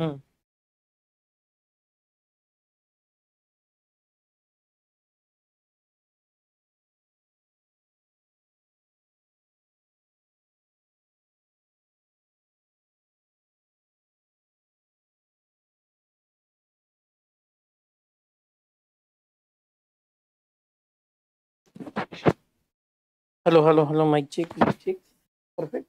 Hello, hello, hello, mike check, mike check, perfect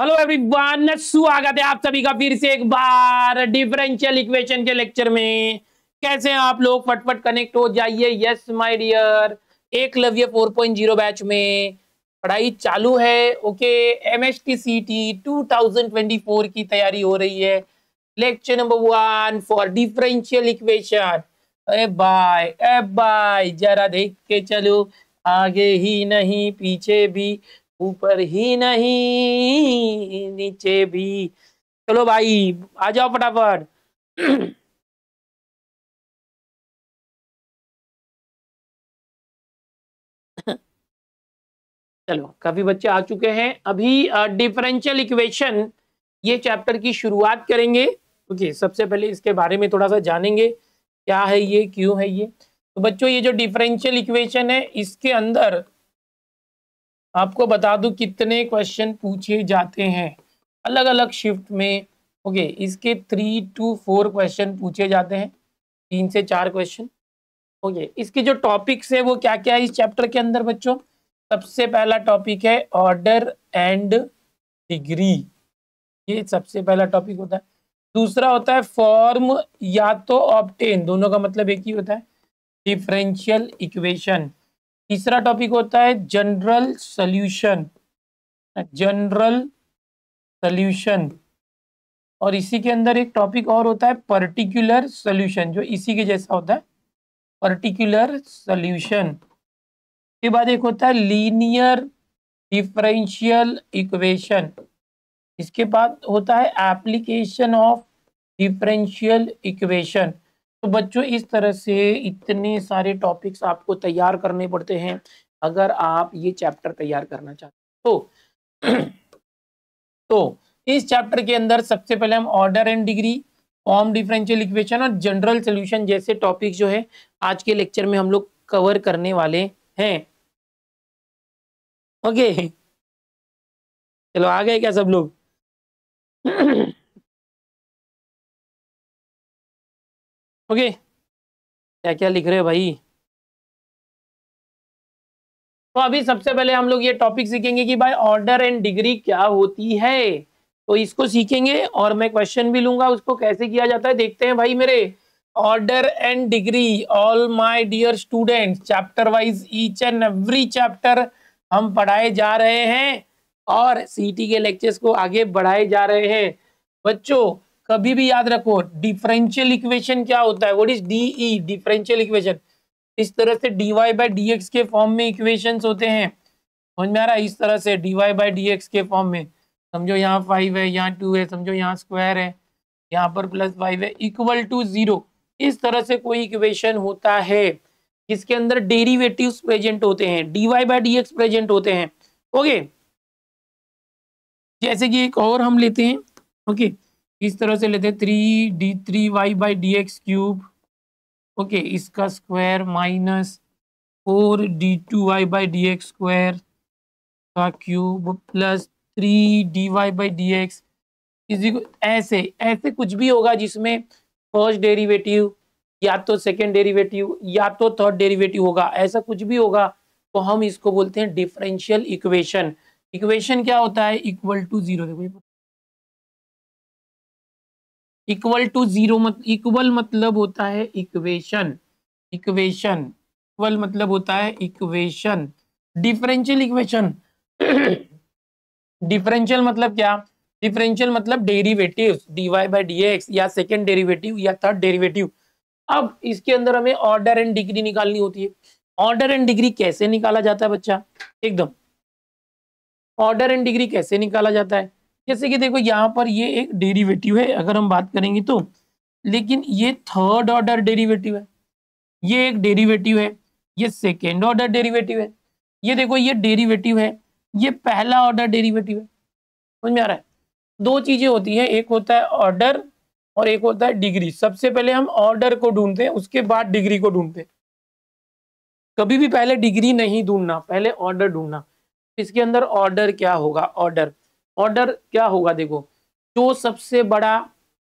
hello everyone स्वागत है आप सभी का फिर से एक बार डिफरेंशियल इक्वेशन के लेक्चर में कैसे हैं आप लोग फटफट कनेक्ट हो जाइए यस माय डियर एक लव्य 4.0 बैच में पढ़ाई चालू है okay M S T C T two की तैयारी हो रही है lecture number one for differential equation अरे बाय अरे बाय जरा देख के चलो आगे ही नहीं पीछे भी ऊपर ही नहीं नीचे भी चलो भाई आ जाओ फटाफट चलो काफी बच्चे आ चुके हैं अभी डिफरेंशियल इक्वेशन ये चैप्टर की शुरुआत करेंगे ओके okay, सबसे पहले इसके बारे में थोड़ा सा जानेंगे क्या है ये क्यों है ये तो बच्चों ये जो डिफरेंशियल इक्वेशन है इसके अंदर आपको बता दूं कितने क्वेश्चन पूछे जाते हैं अलग अलग शिफ्ट में ओके okay, इसके थ्री टू फोर क्वेश्चन पूछे जाते हैं तीन से चार क्वेश्चन ओके okay, इसकी जो टॉपिक्स है वो क्या क्या है इस चैप्टर के अंदर बच्चों सबसे पहला टॉपिक है ऑर्डर एंड डिग्री ये सबसे पहला टॉपिक होता है दूसरा होता है फॉर्म या तो ऑप्टेन दोनों का मतलब एक ही होता है डिफरेंशियल इक्वेशन तीसरा टॉपिक होता है जनरल सॉल्यूशन जनरल सल्यूशन और इसी के अंदर एक टॉपिक और होता है पर्टिकुलर सॉल्यूशन जो इसी के जैसा होता है पर्टिकुलर सॉल्यूशन के बाद एक होता है लीनियर डिफरेंशियल इक्वेशन इसके बाद होता है एप्लीकेशन ऑफ डिफरेंशियल इक्वेशन तो बच्चों इस तरह से इतने सारे टॉपिक्स आपको तैयार करने पड़ते हैं अगर आप ये चैप्टर तैयार करना चाहते हो तो तो इस चैप्टर के अंदर सबसे पहले हम order and degree form differential equation और जनरल सोल्यूशन जैसे टॉपिक जो है आज के लेक्चर में हम लोग कवर करने वाले हैं ओके चलो आ गए क्या सब लोग ओके क्या क्या लिख रहे हो भाई तो अभी सबसे पहले हम लोग ये टॉपिक सीखेंगे कि भाई ऑर्डर एंड डिग्री क्या होती है तो इसको सीखेंगे और मैं क्वेश्चन भी लूंगा उसको कैसे किया जाता है देखते हैं भाई मेरे order and degree all my dear student chapter wise each and every chapter हम पढ़ाए जा रहे हैं और सीटी के लेक्चर्स को आगे बढ़ाए जा रहे हैं बच्चों कभी भी याद रखो डिफरेंशियल इक्वेशन क्या होता है what is DE differential equation इस तरह से D Y by D X के फॉर्म में इक्वेशन होते हैं समझ में आ रहा है इस तरह से D Y by D X के फॉर्म में समझो यहाँ फाइव है यहाँ टू है समझो यहाँ स्क्वायर है यहाँ पर प्लस फाइव है इक्वल टू जीरो इस तरह से कोई इक्वेशन होता है जिसके अंदर डेरिवेटिव्स प्रेजेंट होते हैं D Y by D X present होते हैं ओके जैसे कि एक और हम लेते हैं ओके okay. इस तरह से लेते हैं three D three Y by D X cube okay इसका square minus four D two Y by D X square का cube plus three D Y by D X ऐसे ऐसे कुछ भी होगा जिसमें फर्स्ट डेरिवेटिव या तो सेकेंड डेरिवेटिव या तो थर्ड डेरिवेटिव होगा ऐसा कुछ भी होगा तो हम इसको बोलते हैं डिफरेंशियल इक्वेशन इक्वेशन क्या होता है इक्वल टू जीरो देखो इक्वल टू जीरो मत इक्वल मतलब होता है इक्वेशन इक्वेशन इक्वल मतलब होता है इक्वेशन डिफरेंशियल इक्वेशन डिफरेंशियल मतलब क्या डिफरेंशियल मतलब derivative D Y by D X या सेकेंड डेरिवेटिव या थर्ड डेरिवेटिव अब इसके अंदर हमें ऑर्डर एंड डिग्री निकालनी होती है ऑर्डर एंड डिग्री कैसे निकाला जाता है बच्चा एकदम ऑर्डर एंड डिग्री कैसे निकाला जाता है जैसे कि देखो यहाँ पर ये एक डेरिवेटिव है अगर हम बात करेंगे तो लेकिन ये थर्ड ऑर्डर डेरिवेटिव है ये एक डेरिवेटिव है ये सेकेंड ऑर्डर डेरिवेटिव है ये देखो ये डेरिवेटिव है ये पहला ऑर्डर डेरिवेटिव है समझ में आ रहा है दो चीज़ें होती हैं एक होता है ऑर्डर और एक होता है डिग्री सबसे पहले हम ऑर्डर को ढूंढते हैं उसके बाद डिग्री को ढूंढते कभी भी पहले डिग्री नहीं ढूंढना पहले ऑर्डर ढूंढना इसके अंदर ऑर्डर क्या होगा ऑर्डर ऑर्डर क्या होगा देखो जो सबसे बड़ा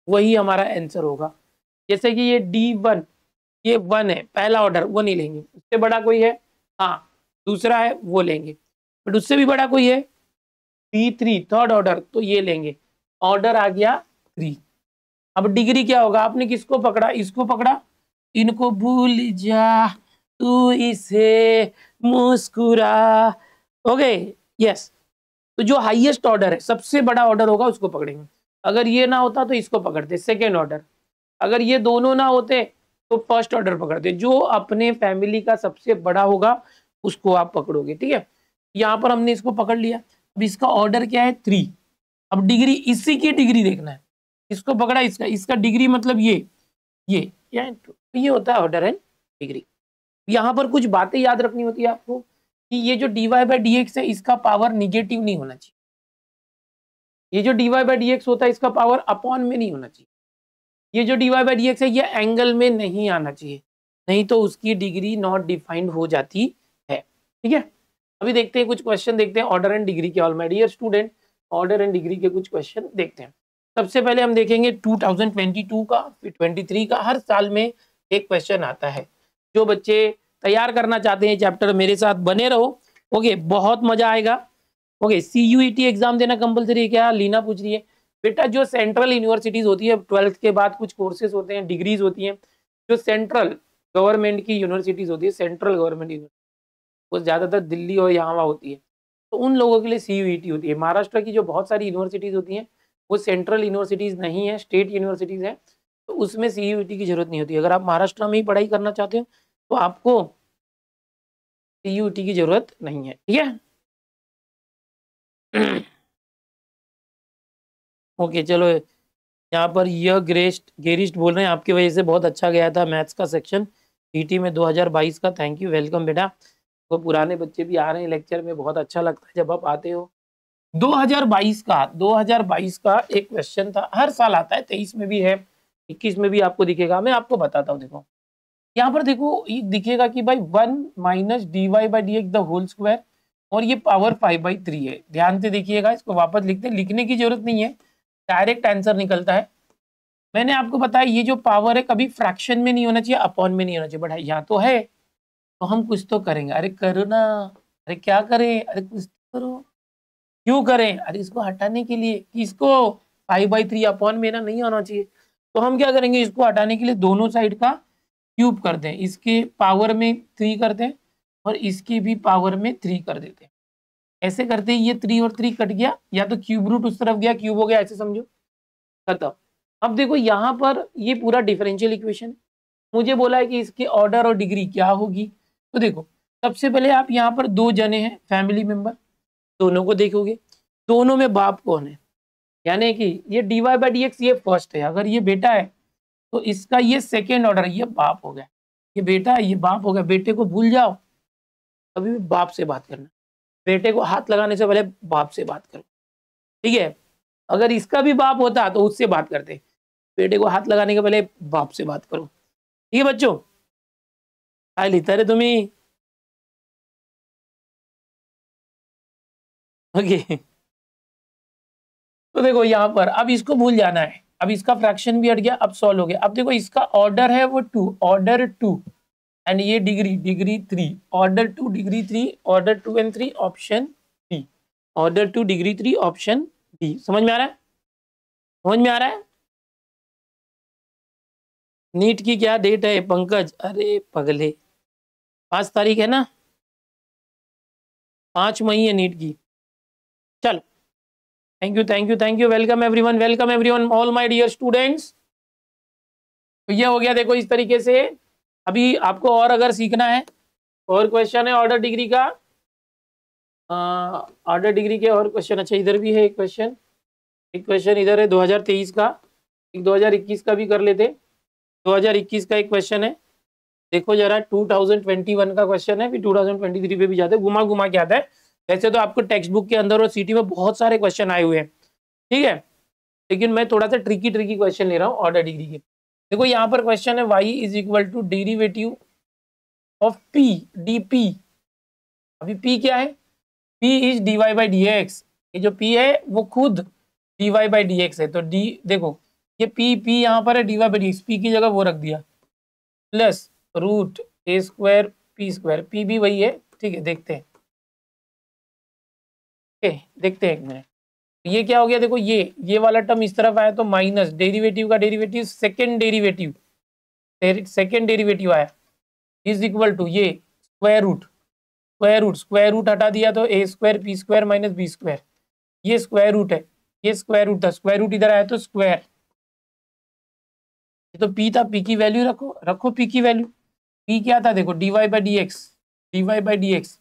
वही हमारा आंसर होगा जैसे कि ये डी वन ये वन है पहला ऑर्डर वो नहीं लेंगे उससे बड़ा कोई है हाँ दूसरा है वो लेंगे बट उससे भी बड़ा कोई है डी थ्री थर्ड ऑर्डर तो ये लेंगे ऑर्डर आ गया थ्री अब डिग्री क्या होगा आपने किसको पकड़ा इसको पकड़ा इनको भूल जा तू इसे मुस्कुरा ओके यस तो जो हाईएस्ट ऑर्डर है सबसे बड़ा ऑर्डर होगा उसको पकड़ेंगे अगर ये ना होता तो इसको पकड़ते सेकेंड ऑर्डर अगर ये दोनों ना होते तो फर्स्ट ऑर्डर पकड़ते जो अपने फैमिली का सबसे बड़ा होगा उसको आप पकड़ोगे ठीक है यहाँ पर हमने इसको पकड़ लिया अब इसका ऑर्डर क्या है थ्री अब डिग्री इसी की डिग्री देखना है इसको पकड़ा इसका इसका डिग्री मतलब ये ये ये होता है ऑर्डर एंड डिग्री यहाँ पर कुछ बातें याद रखनी होती है आपको कि ये जो dy बाई डी एक्स है इसका पावर निगेटिव नहीं होना चाहिए ये जो dy बाई डी एक्स होता है इसका पावर अपॉन में नहीं होना चाहिए ये जो D Y by D x है ये एंगल में नहीं आना चाहिए नहीं तो उसकी डिग्री नॉट डिफाइंड हो जाती है ठीक है अभी देखते हैं कुछ क्वेश्चन देखते हैं ऑर्डर एंड डिग्री के all my dear student order and degree के कुछ क्वेश्चन देखते हैं सबसे पहले हम देखेंगे 2022 का फिर 23 का हर साल में एक क्वेश्चन आता है जो बच्चे तैयार करना चाहते हैं चैप्टर मेरे साथ बने रहो ओके बहुत मजा आएगा okay C U T exam देना कंपलसरी है क्या लीना पूछ रही है बेटा जो सेंट्रल यूनिवर्सिटीज़ होती है ट्वेल्थ के बाद कुछ कोर्सेज होते हैं डिग्रीज होती हैं जो सेंट्रल गवर्नमेंट की यूनिवर्सिटीज़ होती है सेंट्रल गवर्नमेंट यूनिवर्सिटी वो ज़्यादातर दिल्ली और यहाँ वहाँ होती है तो उन लोगों के लिए सी यू e होती है महाराष्ट्र की जो बहुत सारी यूनिवर्सिटीज़ होती हैं वो सेंट्रल यूनिवर्सिटीज़ नहीं है स्टेट यूनिवर्सिटीज़ हैं तो उसमें सी e की ज़रूरत नहीं होती अगर आप महाराष्ट्र में ही पढ़ाई करना चाहते हो तो आपको टी की जरूरत नहीं है ठीक है ओके चलो यहाँ पर यह ग्रेस्ट गेरिस्ट बोल रहे हैं आपकी वजह से बहुत अच्छा गया था मैथ्स का सेक्शन पीटी में 2022 का थैंक यू वेलकम बेटा वो तो पुराने बच्चे भी आ रहे हैं लेक्चर में बहुत अच्छा लगता है जब आप आते हो 2022 का 2022 का एक क्वेश्चन था हर साल आता है तेईस में भी है इक्कीस में भी आपको दिखेगा मैं आपको बताता हूँ देखो यहाँ पर देखो दिखेगा कि भाई one minus D Y by D x the whole square और ये पावर फाइव बाई थ्री है ध्यान से देखिएगा इसको वापस लिखते हैं लिखने की जरूरत नहीं है डायरेक्ट आंसर निकलता है मैंने आपको बताया ये जो पावर है कभी फ्रैक्शन में नहीं होना चाहिए अपॉन में नहीं होना चाहिए बढ़ाई यहाँ तो है तो हम कुछ तो करेंगे अरे करो ना अरे क्या करें अरे कुछ तो करो क्यों करें अरे इसको हटाने के लिए इसको फाइव बाई थ्री अपॉन में ना नहीं होना चाहिए तो हम क्या करेंगे इसको हटाने के लिए दोनों साइड का क्यूब कर दें इसके पावर में थ्री कर दें और इसके भी पावर में थ्री कर देते हैं ऐसे करते ही ये थ्री और थ्री कट गया या तो क्यूब रूट उस तरफ गया क्यूब हो गया ऐसे समझो खत्म अब देखो यहाँ पर ये पूरा डिफरेंशियल इक्वेशन है मुझे बोला है कि इसके ऑर्डर और डिग्री क्या होगी तो देखो सबसे पहले आप यहाँ पर दो जने हैं फैमिली मेम्बर दोनों को देखोगे दोनों में बाप कौन है यानी कि ये D Y by D X ये फर्स्ट है अगर ये बेटा है तो इसका ये सेकेंड ऑर्डर ये बाप हो गया ये बेटा ये बाप हो गया बेटे को भूल जाओ कभी भी बाप से बात करना बेटे को हाथ लगाने से पहले बाप से बात करो ठीक है अगर इसका भी बाप होता तो उससे बात करते बेटे को हाथ लगाने के पहले बाप से बात करो ठीक है बच्चों काय हाँ लिहिता रे तुम्हें ओके तो देखो यहां पर अब इसको भूल जाना है अब इसका फ्रैक्शन भी हट गया अब सॉल्व हो गया अब देखो इसका ऑर्डर है वो टू ऑर्डर टू एंड ये degree degree three order two degree three order two and three option D order two degree three option D समझ में आ रहा है समझ में आ रहा है नीट की क्या डेट है पंकज अरे पगले पांच तारीख है ना पांच मई है नीट की चलो thank you thank you thank you welcome everyone welcome everyone all my dear students तो ये हो गया देखो इस तरीके से अभी आपको और अगर सीखना है और क्वेश्चन है ऑर्डर डिग्री का ऑर्डर डिग्री के और क्वेश्चन अच्छा इधर भी है एक क्वेश्चन एक क्वेश्चन इधर है 2023 का एक 2021 का भी कर लेते 2021 का एक क्वेश्चन है देखो जरा 2021 का क्वेश्चन है फिर 2023 पे भी जाते घुमा घुमा के आता है वैसे तो आपको टेक्स्ट बुक के अंदर और सीटी में बहुत सारे क्वेश्चन आए हुए हैं ठीक है लेकिन मैं थोड़ा सा ट्रिकी ट्रिकी क्वेश्चन ले रहा हूँ ऑर्डर डिग्री के देखो यहाँ पर क्वेश्चन है Y is equal to derivative of P D P अभी पी क्या है P is D Y by D X ये जो पी है वो खुद D Y by D x है तो डी देखो ये पी पी यहाँ पर है D Y by D X P की जगह वो रख दिया plus root A square P square P भी वही है ठीक है देखते हैं ओके देखते हैं एक मिनट तो ये क्या हो गया देखो ये ये वाला टर्म इस तरफ आया तो माइनस डेरिवेटिव का derivative second derivative second derivative आया इज इक्वल टू ये square root square root square root हटा दिया तो A square P square minus B square ये स्क्वायर रूट है ये स्क्वायर रूट था स्क्वायर रूट इधर आया तो स्क्वायर ये तो पी था पी की वैल्यू रखो रखो पी की वैल्यू पी क्या था देखो D Y by D X D Y by D X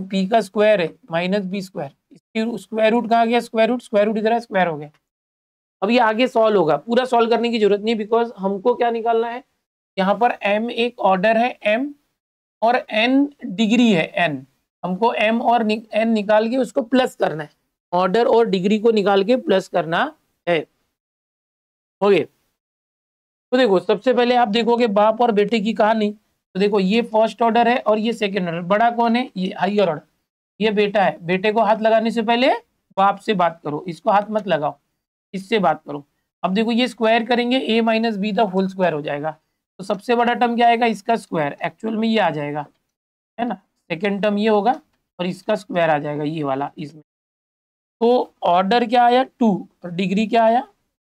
वो पी का स्क्वायर है माइनस बी स्क्वायर इसकी स्क्वायर रूट कहाँ गया स्क्वायर रूट स्क्वायर रूट इधर है स्क्वायर हो गया अब ये आगे सॉल्व होगा पूरा सॉल्व करने की जरूरत नहीं बिकॉज हमको क्या निकालना है यहाँ पर एम एक ऑर्डर है एम और एन डिग्री है एन हमको एम और नि, एन निकाल के उसको प्लस करना है ऑर्डर और डिग्री को निकाल के प्लस करना है ओके तो देखो सबसे पहले आप देखोगे बाप और बेटे की कहानी तो देखो ये फर्स्ट ऑर्डर है और ये सेकेंड ऑर्डर बड़ा कौन है ये हाइयर ऑर्डर ये बेटा है बेटे को हाथ लगाने से पहले बाप से बात करो इसको हाथ मत लगाओ इससे बात करो अब देखो ये स्क्वायर करेंगे A minus B the whole square हो जाएगा तो सबसे बड़ा टर्म क्या आएगा इसका स्क्वायर एक्चुअल में ये आ जाएगा है ना सेकेंड टर्म ये होगा और इसका स्क्वायर आ जाएगा ये वाला इसमें तो ऑर्डर क्या आया टू और डिग्री क्या आया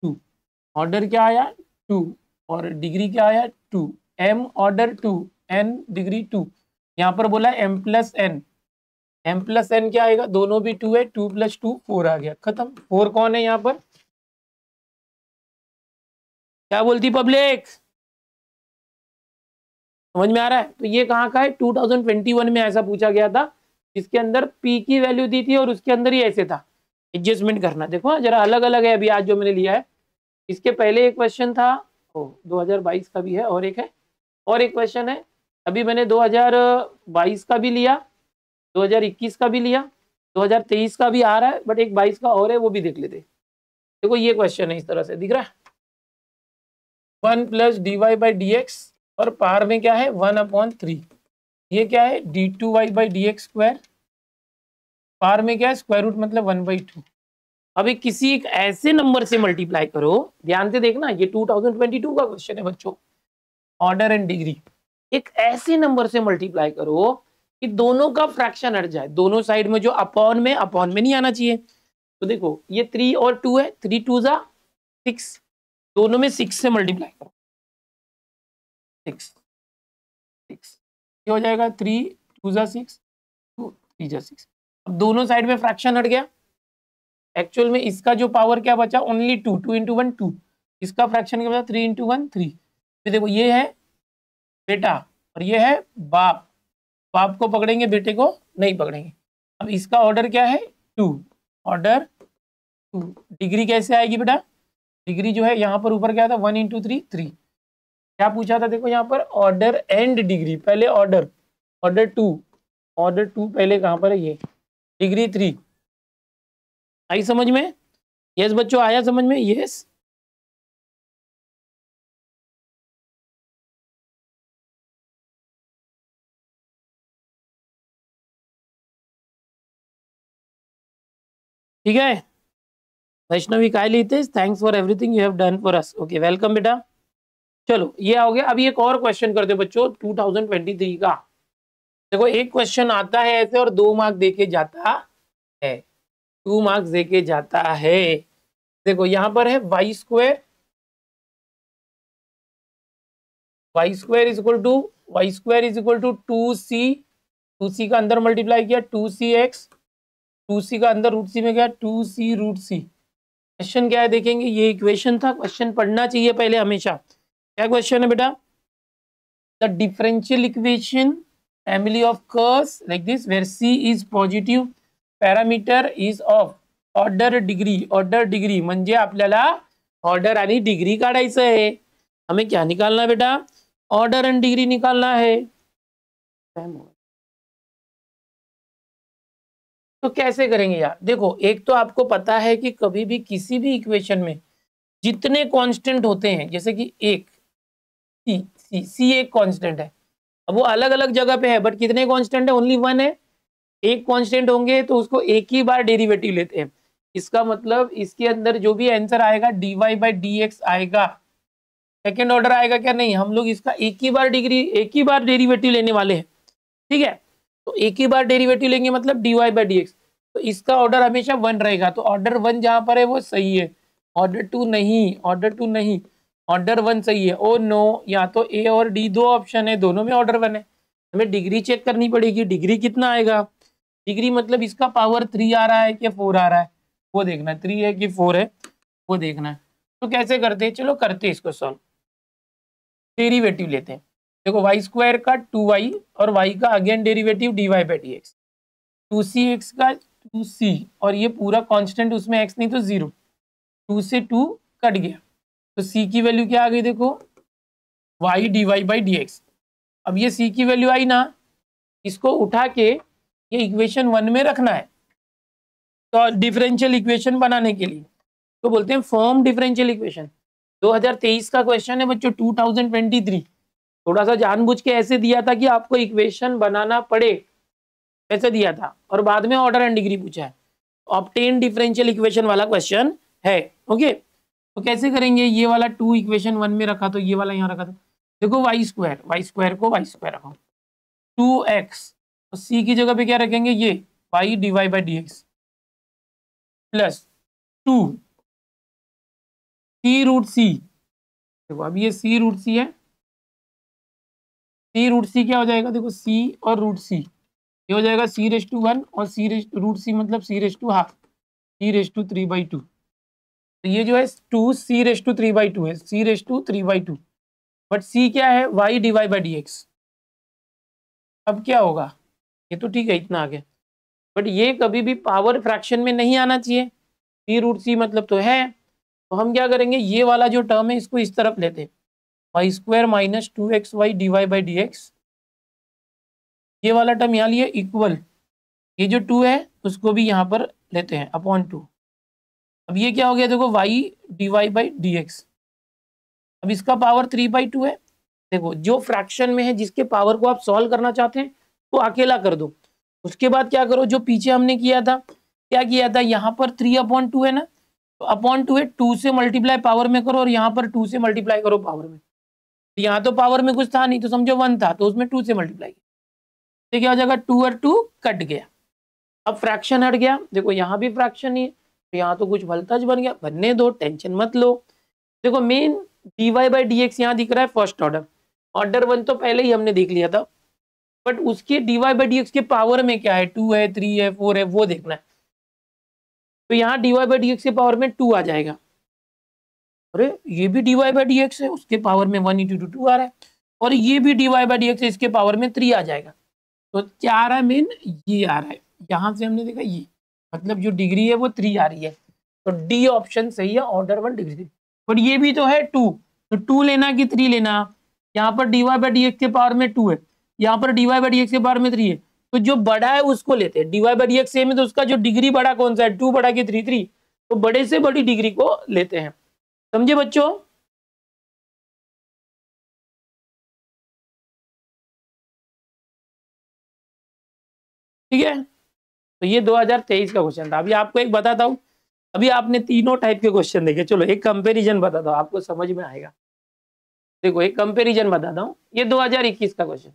टू ऑर्डर क्या आया टू और डिग्री क्या आया two M order two N degree two यहाँ पर बोला M plus N M plus N क्या आएगा दोनों भी टू है टू प्लस टू फोर आ गया खत्म फोर कौन है यहाँ पर क्या बोलती पब्लिक समझ में आ रहा है तो ये कहाँ का है 2021 में ऐसा पूछा गया था जिसके अंदर पी की वैल्यू दी थी और उसके अंदर ही ऐसे था एडजस्टमेंट करना देखो जरा अलग अलग है अभी आज जो मैंने लिया है इसके पहले एक क्वेश्चन था ओ 2022 का भी है और एक है और एक क्वेश्चन है अभी मैंने 2022 का भी लिया 2021 का भी लिया 2023 का भी आ रहा है बट एक 22 का और है वो भी देख लेते देखो ये क्वेश्चन है इस तरह से दिख रहा है one plus D Y by D X और पार में क्या है वन अपॉन थ्री ये क्या है D two Y by D X square पार में क्या है स्क्वायर रूट मतलब वन बाई टू अभी किसी एक ऐसे नंबर से मल्टीप्लाई करो ध्यान से देखना ये टू थाउजेंड ट्वेंटी टू का क्वेश्चन है बच्चों ऑर्डर एंड डिग्री एक ऐसे नंबर से मल्टीप्लाई करो कि दोनों का फ्रैक्शन हट जाए दोनों साइड में जो अपॉन में अपॉन में नहीं आना चाहिए तो देखो ये थ्री और टू है थ्री टू जा सिक्स दोनों में सिक्स से मल्टीप्लाई करो सिक्स सिक्स ये हो जाएगा थ्री टू जा सिक्स टू थ्री जा सिक्स अब दोनों साइड में फ्रैक्शन हट गया एक्चुअल में इसका जो पावर क्या बचा only two two into one two इसका फ्रैक्शन क्या बचा थ्री इंटू वन थ्री फिर देखो ये है बेटा और ये है बाप बाप को पकड़ेंगे बेटे को नहीं पकड़ेंगे अब इसका ऑर्डर क्या है टू ऑर्डर टू डिग्री कैसे आएगी बेटा डिग्री जो है यहाँ पर ऊपर क्या था वन इंटू थ्री थ्री क्या पूछा था देखो यहाँ पर ऑर्डर एंड डिग्री पहले order order two order two पहले कहाँ पर है ये डिग्री थ्री आई समझ में यस बच्चों आया समझ में यस ठीक है वैष्णवी काय Litesh thanks for everything you have done for us okay welcome बेटा चलो ये हो गया अभी एक और क्वेश्चन करते हैं बच्चों थ्री का देखो एक क्वेश्चन आता है ऐसे और दो मार्क्स देके जाता है टू मार्क्स दे के जाता है देखो यहां पर है Y square Y square is equal to Y square is equal to two C two C का अंदर मल्टीप्लाई किया two C X two C का अंदर रूट सी में गया two C root C question क्या है देखेंगे ये इक्वेशन था क्वेश्चन पढ़ना चाहिए पहले हमेशा क्या क्वेश्चन है बेटा the differential equation family of curves like this where C is positive parameter is of order degree order degree म्हणजे आपल्याला ऑर्डर आणि डिग्री काढायचं आहे हमें क्या निकालना बेटा ऑर्डर एंड डिग्री निकालना है तो कैसे करेंगे यार देखो एक तो आपको पता है कि कभी भी किसी भी इक्वेशन में जितने कांस्टेंट होते हैं जैसे कि एक सी सी सी एक कांस्टेंट है अब वो अलग अलग जगह पे है बट कितने कांस्टेंट है ओनली वन है एक कांस्टेंट होंगे तो उसको एक ही बार डेरिवेटिव लेते हैं इसका मतलब इसके अंदर जो भी आंसर आएगा D Y by D X आएगा सेकेंड ऑर्डर आएगा क्या नहीं हम लोग इसका एक ही बार डिग्री एक ही बार डेरीवेटिव लेने वाले हैं ठीक है तो एक ही बार डेरिवेटिव लेंगे मतलब D Y by D x तो इसका ऑर्डर हमेशा वन रहेगा तो ऑर्डर वन जहाँ पर है वो सही है ऑर्डर टू नहीं ऑर्डर टू नहीं ऑर्डर वन सही है ओ oh नो या तो ए और डी दो ऑप्शन है दोनों में ऑर्डर वन है हमें डिग्री चेक करनी पड़ेगी डिग्री कितना आएगा डिग्री मतलब इसका पावर थ्री आ रहा है कि फोर आ रहा है वो देखना है थ्री है कि फोर है वो देखना है तो कैसे करते हैं चलो करते हैं इसको सॉल्व डेरीवेटिव लेते हैं देखो वाई स्क्वायर का टू वाई और वाई का again derivative D Y by D X two C X का टू सी और ये पूरा कांस्टेंट उसमें एक्स नहीं तो जीरो टू से टू कट गया तो सी की वैल्यू क्या आ गई देखो Y D Y by D x अब ये सी की वैल्यू आई ना इसको उठा के ये इक्वेशन वन में रखना है तो डिफरेंशियल इक्वेशन बनाने के लिए तो बोलते हैं फॉर्म डिफरेंशियल इक्वेशन 2023 का क्वेश्चन है बच्चों 2023 थोड़ा सा जानबूझ के ऐसे दिया था कि आपको इक्वेशन बनाना पड़े ऐसे दिया था और बाद में ऑर्डर एंड डिग्री पूछा है ऑप्टेन डिफरेंशियल इक्वेशन वाला क्वेश्चन है ओके तो कैसे करेंगे ये वाला टू इक्वेशन वन में रखा तो ये वाला यहाँ रखा था देखो वाई स्क्वायर वाई स्क्वायर को वाई स्क्वायर रखो टू एक्स तो सी की जगह पे क्या रखेंगे ये Y D Y by D X plus two C root C देखो अब ये सी रूट सी है सी रूट सी क्या हो जाएगा देखो सी और रूट सी ये हो जाएगा सी रेस टू वन और सी रेस रूट सी मतलब C raise to half C raise to three by two तो ये जो है two C raise to three by two है C raise to three by two but C क्या है Y D Y by D x अब क्या होगा ये तो ठीक है इतना आगे बट ये कभी भी पावर फ्रैक्शन में नहीं आना चाहिए सी रूट सी मतलब तो है तो हम क्या करेंगे ये वाला जो टर्म है इसको इस तरफ लेते हैं Y square minus two X Y D Y by D X ये वाला टर्म यहाँ लिए इक्वल ये जो टू है उसको भी यहाँ पर लेते हैं अपॉन टू अब ये क्या हो गया देखो Y D Y by D x अब इसका पावर थ्री बाई टू है देखो जो फ्रैक्शन में है जिसके पावर को आप सॉल्व करना चाहते हैं तो अकेला कर दो उसके बाद क्या करो जो पीछे हमने किया था क्या किया था यहाँ पर थ्री अपॉन टू है ना तो अपॉन टू है टू से मल्टीप्लाई पावर में करो और यहाँ पर टू से मल्टीप्लाई करो पावर में तो यहाँ तो पावर में कुछ था नहीं तो समझो वन था तो उसमें टू से मल्टीप्लाई तो क्या हो जाएगा टू और टू कट गया अब फ्रैक्शन हट गया देखो यहाँ भी फ्रैक्शन ही है तो यहाँ तो कुछ भलताज बन गया बनने दो टेंशन मत लो देखो main D Y by D X यहाँ दिख रहा है फर्स्ट ऑर्डर ऑर्डर वन तो पहले ही हमने देख लिया था बट उसके D Y by D X के पावर में क्या है टू है थ्री है फोर है वो देखना है तो यहाँ D Y by D X के पावर में टू आ जाएगा अरे ये भी D Y by D x है उसके पावर में वन इंटू टू टू आ रहा है और ये भी D Y by D x है इसके पावर में थ्री आ जाएगा तो क्या आ रहा है मेन ये आ रहा है यहाँ से हमने देखा ये मतलब जो डिग्री है वो थ्री आ रही है तो डी ऑप्शन सही है ऑर्डर वन डिग्री बट ये भी तो है टू तो टू लेना कि थ्री लेना यहाँ पर D Y by D X के पावर में टू है यहाँ पर D Y by D X के पावर में थ्री है तो जो बड़ा है उसको लेते हैं D Y by D X same है तो उसका जो डिग्री बड़ा कौन सा है टू बड़ा कि थ्री थ्री तो बड़े से बड़ी डिग्री को लेते हैं समझे बच्चों ठीक है तो ये 2023 का क्वेश्चन था अभी आपको एक बताता हूँ अभी आपने तीनों टाइप के क्वेश्चन देखे चलो एक कंपेरिजन बताता हूँ आपको समझ में आएगा देखो एक कंपेरिजन बताता हूँ ये 2021 का क्वेश्चन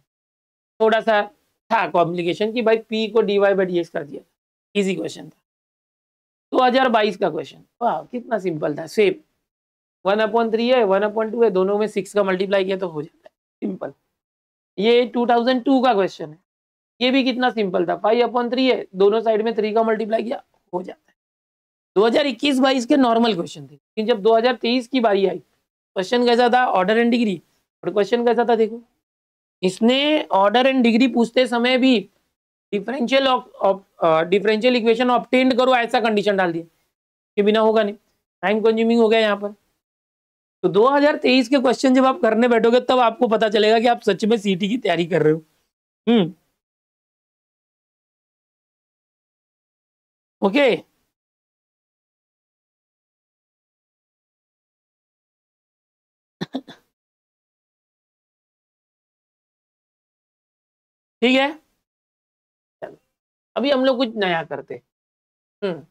थोड़ा सा था कॉम्प्लिकेशन कि भाई पी को D Y by D X कर दिया इजी क्वेश्चन था 2022 का क्वेश्चन वाह कितना सिंपल था सेम वन अपॉन थ्री है वन अपॉन टू है दोनों में सिक्स का मल्टीप्लाई किया तो हो जाता है सिंपल ये टू थाउजेंड टू का क्वेश्चन है ये भी कितना सिंपल था फाइव अपॉन थ्री है दोनों साइड में थ्री का मल्टीप्लाई किया हो जाता है दो हजार इक्कीस बाईस के नॉर्मल क्वेश्चन थे लेकिन जब दो हजार तेईस की बारी आई क्वेश्चन कैसा था ऑर्डर एंड डिग्री और क्वेश्चन कैसा था देखो इसने ऑर्डर एंड डिग्री पूछते समय भी डिफरेंशियल डिफरेंशियल इक्वेशन ऑप्टेंड करो ऐसा कंडीशन डाल दिया कि बिना होगा नहीं टाइम कंज्यूमिंग हो गया यहाँ पर तो 2023 के क्वेश्चन जब आप करने बैठोगे तब आपको पता चलेगा कि आप सच में सीटी की तैयारी कर रहे हो हम्म ओके ठीक है चलो अभी हम लोग कुछ नया करते हम्म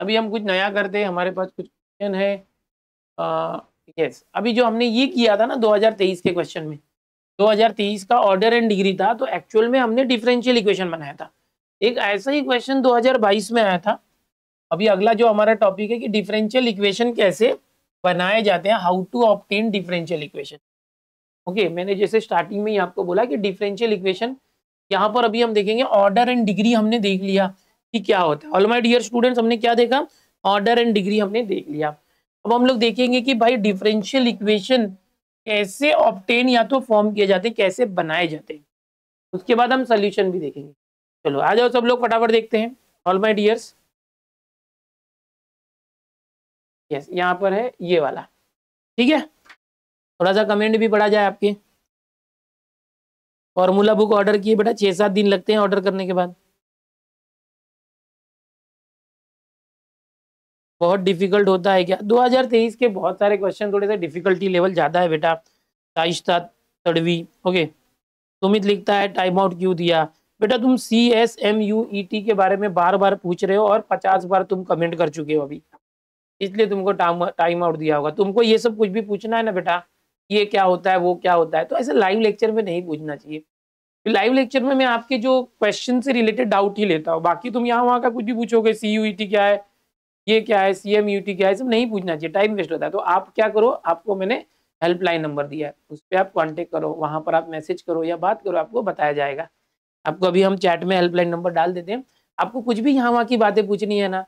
अभी हम कुछ नया करते हमारे पास कुछ क्वेश्चन है यस अभी जो हमने ये किया था ना 2023 के क्वेश्चन में 2023 का ऑर्डर एंड डिग्री था तो एक्चुअल में हमने डिफरेंशियल इक्वेशन बनाया था एक ऐसा ही क्वेश्चन 2022 में आया था अभी अगला जो हमारा टॉपिक है कि डिफरेंशियल इक्वेशन कैसे बनाए जाते हैं how to obtain differential equation okay मैंने जैसे स्टार्टिंग में ही आपको बोला कि डिफरेंशियल इक्वेशन यहाँ पर अभी हम देखेंगे ऑर्डर एंड डिग्री हमने देख लिया कि क्या होता है ऑल माई डियर स्टूडेंट्स हमने क्या देखा ऑर्डर एंड डिग्री हमने देख लिया अब हम लोग देखेंगे कि भाई डिफरेंशियल इक्वेशन कैसे ऑप्टेन या तो फॉर्म किए जाते हैं कैसे बनाए जाते हैं उसके बाद हम सोल्यूशन भी देखेंगे चलो आ जाओ सब लोग फटाफट देखते हैं ऑल माई डियर्स यस यहाँ पर है ये वाला ठीक है थोड़ा सा कमेंट भी पढ़ा जाए आपके फॉर्मूला बुक ऑर्डर किए बेटा छः सात दिन लगते हैं ऑर्डर करने के बाद बहुत डिफिकल्ट होता है क्या 2023 के बहुत सारे क्वेश्चन थोड़े से डिफिकल्टी लेवल ज़्यादा है बेटा साइश्ता तड़वी ओके सुमित लिखता है टाइम आउट क्यों दिया बेटा तुम C S M U E T के बारे में बार बार पूछ रहे हो और पचास बार तुम कमेंट कर चुके हो अभी इसलिए तुमको टाइम आउट दिया होगा तुमको ये सब कुछ भी पूछना है ना बेटा ये क्या होता है वो क्या होता है तो ऐसे लाइव लेक्चर में नहीं पूछना चाहिए लाइव लेक्चर में मैं आपके जो क्वेश्चन से रिलेटेड डाउट ही लेता हूँ बाकी तुम यहाँ वहाँ का कुछ भी पूछोगे सी यू ई टी क्या है ये क्या है सी एम यू टी क्या है सब नहीं पूछना चाहिए टाइम वेस्ट होता है तो आप क्या करो आपको मैंने हेल्पलाइन नंबर दिया है उस पर आप कॉन्टेक्ट करो वहाँ पर आप मैसेज करो या बात करो आपको बताया जाएगा आपको अभी हम चैट में हेल्पलाइन नंबर डाल देते हैं आपको कुछ भी यहाँ वहाँ की बातें पूछनी है ना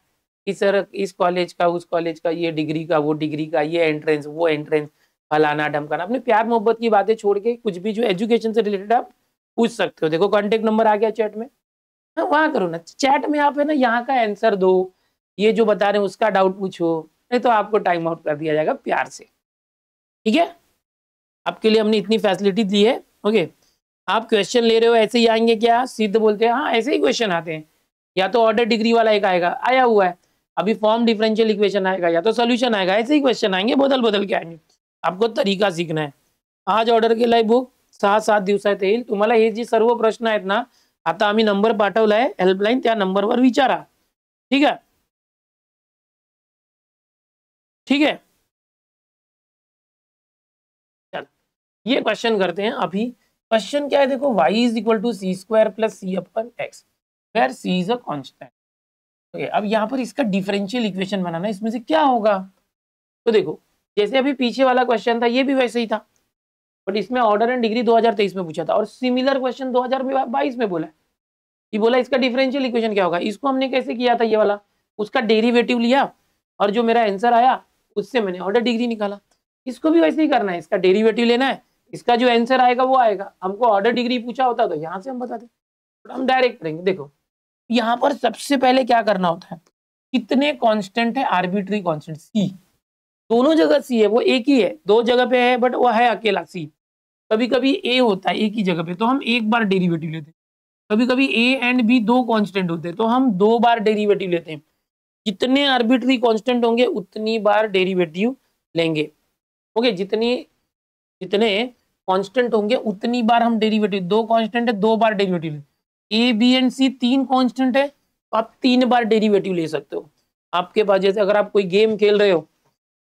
कि सर इस कॉलेज का उस कॉलेज का ये डिग्री का वो डिग्री का ये एंट्रेंस वो एंट्रेंस फलाना ढमकाना अपने प्यार मोहब्बत की बातें छोड़ के कुछ भी जो एजुकेशन से रिलेटेड आप पूछ सकते हो देखो कॉन्टेक्ट नंबर आ गया चैट में हाँ वहाँ करो ना चैट में आप है ना यहाँ का आंसर दो ये जो बता रहे हैं उसका डाउट पूछो नहीं तो आपको टाइम आउट कर दिया जाएगा प्यार से ठीक है आपके लिए हमने इतनी फैसिलिटी दी है ओके आप क्वेश्चन ले रहे हो ऐसे ही आएंगे क्या सिद्ध बोलते हैं हाँ ऐसे ही क्वेश्चन आते हैं या तो ऑर्डर डिग्री वाला एक आएगा आया हुआ है अभी फॉर्म डिफरेंशियल इक्वेशन आएगा या तो सोल्यूशन आएगा ऐसे ही क्वेश्चन आएंगे बदल बदल के आएंगे आपको तरीका सीखना है आज ऑर्डर केलाय बुक सहा सात दिवस तुम्हारा ये जी सर्व प्रश्न है ना आता आम्मी नंबर पाठला है हेल्पलाइन त्या नंबर विचारा ठीक है ठीक है चल ये क्वेश्चन करते हैं अभी क्वेश्चन क्या है देखो Y is equal to C square plus C upon X where C is a constant okay अब यहाँ पर इसका डिफरेंशियल इक्वेशन बनाना इसमें से क्या होगा तो देखो जैसे अभी पीछे वाला क्वेश्चन था ये भी वैसे ही था बट इसमें ऑर्डर एंड डिग्री 2023 में पूछा था और सिमिलर क्वेश्चन 2022 में बोला ये बोला इसका डिफरेंशियल इक्वेशन क्या होगा इसको हमने कैसे किया था ये वाला उसका डेरिवेटिव लिया और जो मेरा आंसर आया उससे मैंने ऑर्डर डिग्री निकाला इसको भी वैसे ही करना है इसका डेरिवेटिव लेना है इसका जो आंसर आएगा वो आएगा हमको ऑर्डर डिग्री पूछा होता तो यहाँ से हम बताते तो हम डायरेक्ट करेंगे देखो यहाँ पर सबसे पहले क्या करना होता है कितने कॉन्स्टेंट है आर्बिट्री कॉन्स्टेंट सी दोनों जगह सी है वो एक ही है दो जगह पे है बट वो है अकेला सी कभी कभी ए होता है एक ही जगह पे तो हम एक बार डेरिवेटिव लेते हैं कभी कभी ए एंड बी दो कांस्टेंट होते हैं तो हम दो बार डेरिवेटिव लेते हैं जितने आर्बिट्री कांस्टेंट होंगे उतनी बार डेरिवेटिव लेंगे ओके जितनी जितने कांस्टेंट होंगे उतनी बार हम डेरिवेटिव दो कांस्टेंट है दो बार derivative A B and C तीन कांस्टेंट है तो आप तीन बार डेरिवेटिव ले सकते हो आपके पास जैसे अगर आप कोई गेम खेल रहे हो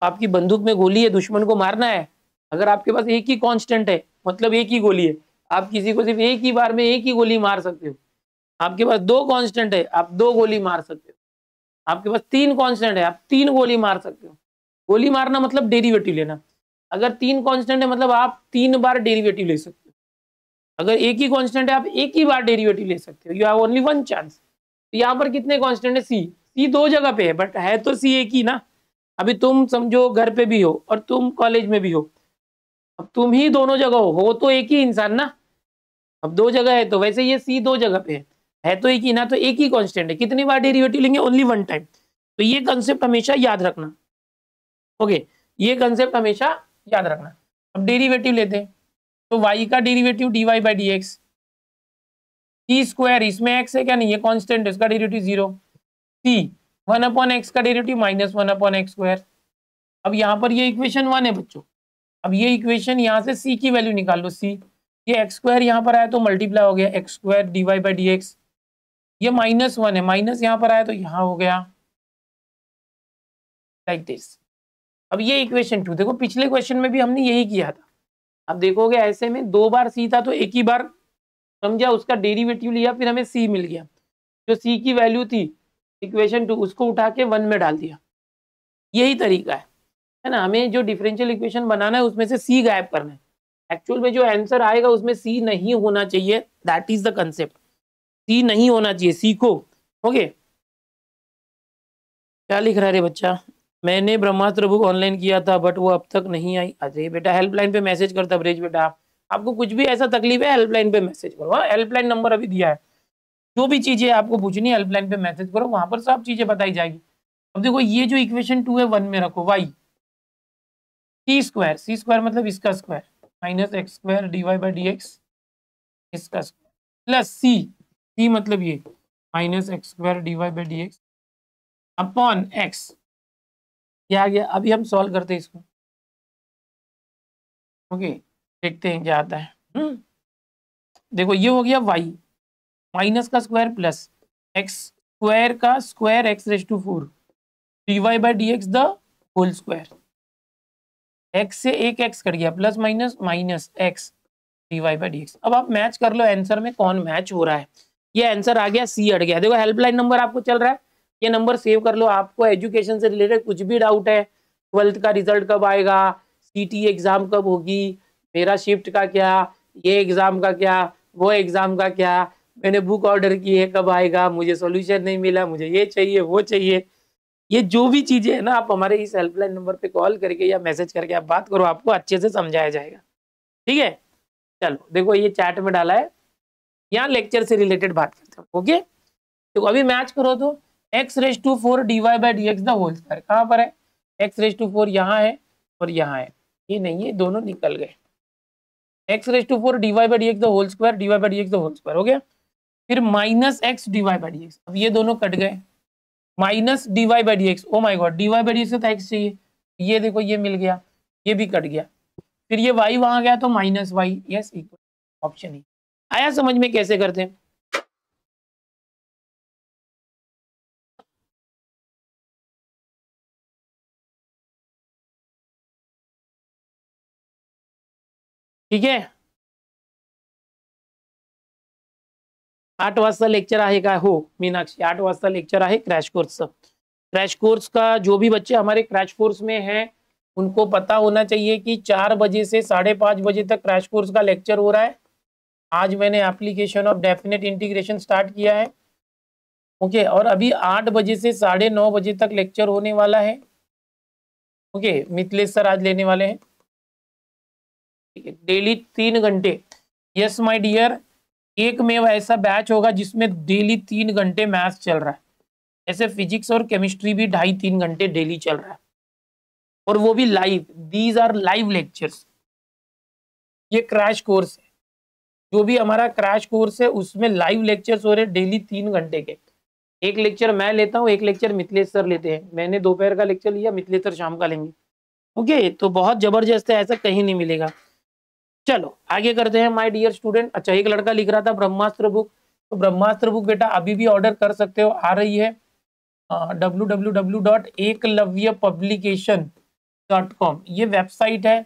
आपकी बंदूक में गोली है दुश्मन को मारना है अगर आपके पास एक ही कॉन्स्टेंट है मतलब एक ही गोली है आप किसी को सिर्फ एक ही बार में एक ही गोली मार सकते हो आपके पास दो कांस्टेंट है आप दो गोली मार सकते हो आपके पास तीन कॉन्स्टेंट है आप तीन गोली मार सकते हो गोली मारना मतलब डेरिवेटिव लेना अगर तीन कॉन्स्टेंट है मतलब आप तीन बार डेरिवेटिव ले सकते हो अगर एक ही कॉन्स्टेंट है आप एक ही बार डेरिवेटिव ले सकते हो you have only one chance यहाँ पर कितने कॉन्स्टेंट है सी सी दो जगह पे है बट है तो सी एक ही ना अभी तुम समझो घर पे भी हो और तुम कॉलेज में भी हो अब तुम ही दोनों जगह हो, हो तो एक ही इंसान ना अब दो जगह है तो वैसे ये सी दो जगह पे है है तो एक ही ना तो एक ही कॉन्स्टेंट है कितनी बार डेरिवेटिव लेंगे ओनली वन टाइम तो ये कंसेप्ट हमेशा याद रखना ओके ये कंसेप्ट हमेशा याद रखना अब डेरिवेटिव लेते हैं तो वाई का derivative D Y by D X T square इसमें एक्स है क्या नहीं ये कांस्टेंट है इसका derivative zero T one upon x का derivative minus one upon X square अब यहाँ पर ये इक्वेशन वन है बच्चों अब ये इक्वेशन यहाँ से सी की वैल्यू निकाल लो सी ये एक्स स्क्वायर यहाँ पर आया तो मल्टीप्लाई हो गया X square D Y by D X ये माइनस वन है माइनस यहाँ पर आया तो यहाँ हो गया लाइक like दिस अब ये इक्वेशन टू देखो पिछले क्वेश्चन में भी हमने यही किया था अब देखोगे ऐसे में दो बार सी था तो एक ही बार समझा उसका डेरिवेटिव लिया फिर हमें सी मिल गया जो सी की वैल्यू थी इक्वेशन टू उसको उठा के वन में डाल दिया यही तरीका है है ना हमें जो डिफरेंशियल इक्वेशन बनाना है उसमें से सी गायब करना है एक्चुअल में जो आंसर आएगा उसमें सी नहीं होना चाहिए that is the concept C नहीं होना चाहिए सीखो ओके क्या लिख रहा है बच्चा मैंने ब्रह्मास्त्र बुक ऑनलाइन किया था बट वो अब तक नहीं आई अरे बेटा हेल्पलाइन पे मैसेज करता ब्रेज बेटा आपको कुछ भी ऐसा तकलीफ है हेल्पलाइन पे मैसेज करो हेल्पलाइन नंबर अभी दिया है जो भी चीज़ें आपको पूछनी है हेल्पलाइन पे मैसेज करो वहां पर सब चीज़ें बताई जाएगी अब देखो ये जो इक्वेशन टू है वन में रखो Y T square C square मतलब इसका square minus X square D Y by D X इसका स्क्वायर प्लस सी सी मतलब ये minus X square D Y by D X upon X क्या आ गया अभी हम सॉल्व करते हैं इसको ओके देखते हैं क्या आता है हुँ? हम्म। देखो ये हो गया वाई माइनस का स्क्वायर प्लस एक्स स्क्वायर का square X raise to four D Y by D x the whole square X से एक एक्स कट गया plus minus minus x D Y by D x अब आप match कर लो answer में कौन match हो रहा है ये आंसर आ गया सी अड़ गया देखो हेल्पलाइन नंबर आपको चल रहा है ये नंबर सेव कर लो आपको एजुकेशन से रिलेटेड कुछ भी डाउट है ट्वेल्थ का रिजल्ट कब आएगा सी एग्जाम e कब होगी मेरा शिफ्ट का क्या ये एग्जाम का क्या वो एग्जाम का क्या मैंने बुक ऑर्डर की है कब आएगा मुझे सॉल्यूशन नहीं मिला मुझे ये चाहिए वो चाहिए ये जो भी चीज़ें है ना आप हमारे इस हेल्पलाइन नंबर पे कॉल करके या मैसेज करके आप बात करो आपको अच्छे से समझाया जाएगा ठीक है चलो देखो ये चैट में डाला है यहाँ लेक्चर से रिलेटेड बात करते हैं ओके तो अभी मैच करो तो X raise to four D Y by D x the whole square कहाँ पर है एक्स रेस टू फोर यहाँ है और यहाँ है ये नहीं है दोनों निकल गए x raise to four D Y by D x the whole square D Y by D x the whole square हो गया फिर minus x D Y by D x अब ये दोनों कट गए minus D Y by D x oh my God d Y by D x तो x चाहिए ये देखो ये मिल गया ये भी कट गया फिर ये वाई वहाँ गया तो minus y yes equal option ही आया समझ में कैसे करते हैं ठीक है आठ वाजता लेक्चर आहे का हो मीनाक्षी आठ वाजता लेक्चर आहे कोर्स कोर्सचं क्रैश कोर्स का जो भी बच्चे हमारे क्रैश कोर्स में हैं उनको पता होना चाहिए कि चार बजे से साढ़े पाँच बजे तक क्रैश कोर्स का लेक्चर हो रहा है आज मैंने application of definite integration start किया है ओके okay, और अभी आठ बजे से साढ़े नौ बजे तक लेक्चर होने वाला है ओके okay, मिथिलेश सर आज लेने वाले हैं ठीक है डेली तीन घंटे यस माय डियर एक में ऐसा बैच होगा जिसमें डेली तीन घंटे मैथ्स चल रहा है ऐसे फिजिक्स और केमिस्ट्री भी ढाई तीन घंटे डेली चल रहा है और वो भी live these are live lectures ये क्रैश कोर्स है जो भी हमारा क्रैश कोर्स है उसमें लाइव लेक्चर्स हो रहे हैं डेली तीन घंटे के एक लेक्चर मैं लेता हूँ एक लेक्चर मिथिलेश सर लेते हैं मैंने दोपहर का लेक्चर लिया मिथिलेश सर शाम का लेंगे ओके तो बहुत ज़बरदस्त है ऐसा कहीं नहीं मिलेगा चलो आगे करते हैं माई डियर स्टूडेंट अच्छा एक लड़का लिख रहा था ब्रह्मास्त्र बुक तो ब्रह्मास्त्र बुक बेटा अभी भी ऑर्डर कर सकते हो आ रही है W W W dot Lavya publication dot com ये वेबसाइट है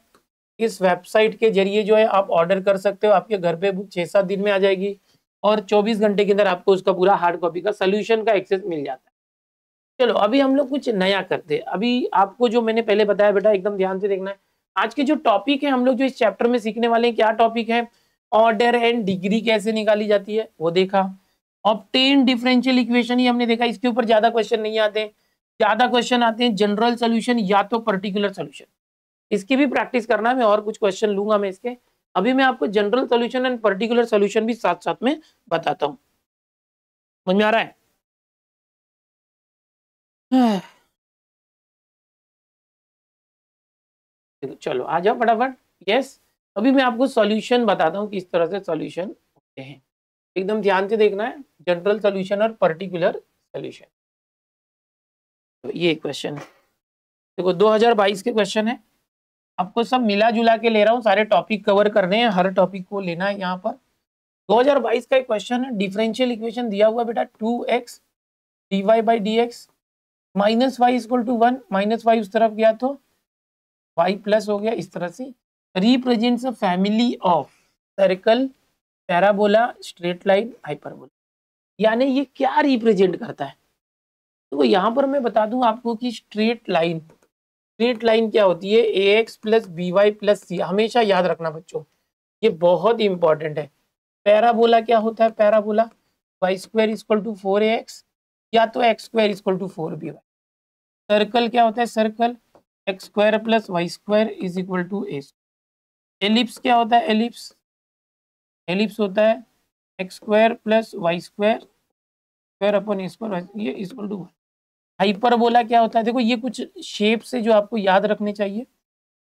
इस वेबसाइट के जरिए जो है आप ऑर्डर कर सकते हो आपके घर पे बुक छः सात दिन में आ जाएगी और 24 घंटे के अंदर आपको उसका पूरा हार्ड कॉपी का सोल्यूशन का एक्सेस मिल जाता है चलो अभी हम लोग कुछ नया करते हैं अभी आपको जो मैंने पहले बताया बेटा एकदम ध्यान से देखना है आज के जो टॉपिक है हम लोग जो इस चैप्टर में सीखने वाले हैं क्या टॉपिक है ऑर्डर एंड डिग्री कैसे निकाली जाती है वो देखा ऑप्टेन डिफरेंशियल इक्वेशन ही हमने देखा इसके ऊपर ज्यादा क्वेश्चन नहीं आते ज्यादा क्वेश्चन आते हैं जनरल सोल्यूशन या तो पर्टिकुलर सोल्यूशन इसकी भी प्रैक्टिस करना मैं और कुछ क्वेश्चन लूंगा मैं इसके अभी मैं आपको general solution and particular solution भी साथ साथ में बताता हूँ समझ में आ रहा है चलो आ जाओ फटाफट यस अभी मैं आपको सॉल्यूशन बताता हूँ किस तरह से सॉल्यूशन होते हैं एकदम ध्यान से देखना है जनरल सॉल्यूशन और पर्टिकुलर सॉल्यूशन ये क्वेश्चन देखो 2022 के क्वेश्चन है आपको सब मिला जुला के ले रहा हूँ सारे टॉपिक कवर करने हैं हर टॉपिक को लेना है यहाँ पर 2022 का एक क्वेश्चन है डिफरेंशियल इक्वेशन दिया हुआ बेटा two x D Y by D x minus y is equal to one minus y उस तरफ गया तो वाई प्लस हो गया इस तरह से represents a family of circle parabola straight line hyperbola यानी ये क्या रिप्रेजेंट करता है तो यहाँ पर मैं बता दूँ आपको कि स्ट्रेट लाइन स्ट्रीट लाइन क्या होती है a x plus b y plus c हमेशा याद रखना बच्चों ये बहुत ही इंपॉर्टेंट है पैराबोला क्या होता है parabola y square is equal to four x या तो x square is equal to four b y circle क्या होता है circle x square plus y square is equal to a ellipse क्या होता है एलिप्स एलिप्स होता है x square plus y square square upon a square ये इजक्वल टू वन हाइपरबोला क्या होता है देखो ये कुछ शेप से जो आपको याद रखने चाहिए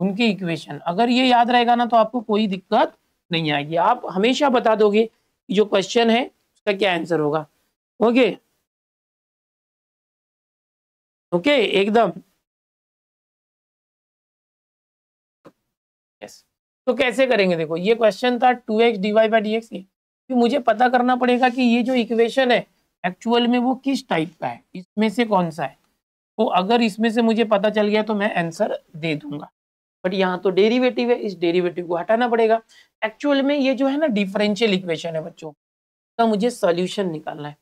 उनके इक्वेशन अगर ये याद रहेगा ना तो आपको कोई दिक्कत नहीं आएगी आप हमेशा बता दोगे कि जो क्वेश्चन है उसका क्या आंसर होगा ओके ओके एकदम यस तो कैसे करेंगे देखो ये क्वेश्चन था two x D Y by D x मुझे पता करना पड़ेगा कि ये जो इक्वेशन है एक्चुअल में वो किस टाइप का है इसमें से कौन सा है तो अगर इसमें से मुझे पता चल गया तो मैं आंसर दे दूंगा बट यहाँ तो डेरिवेटिव है इस डेरिवेटिव को हटाना पड़ेगा एक्चुअल में ये जो है ना डिफरेंशियल इक्वेशन है बच्चों का मुझे सॉल्यूशन निकालना है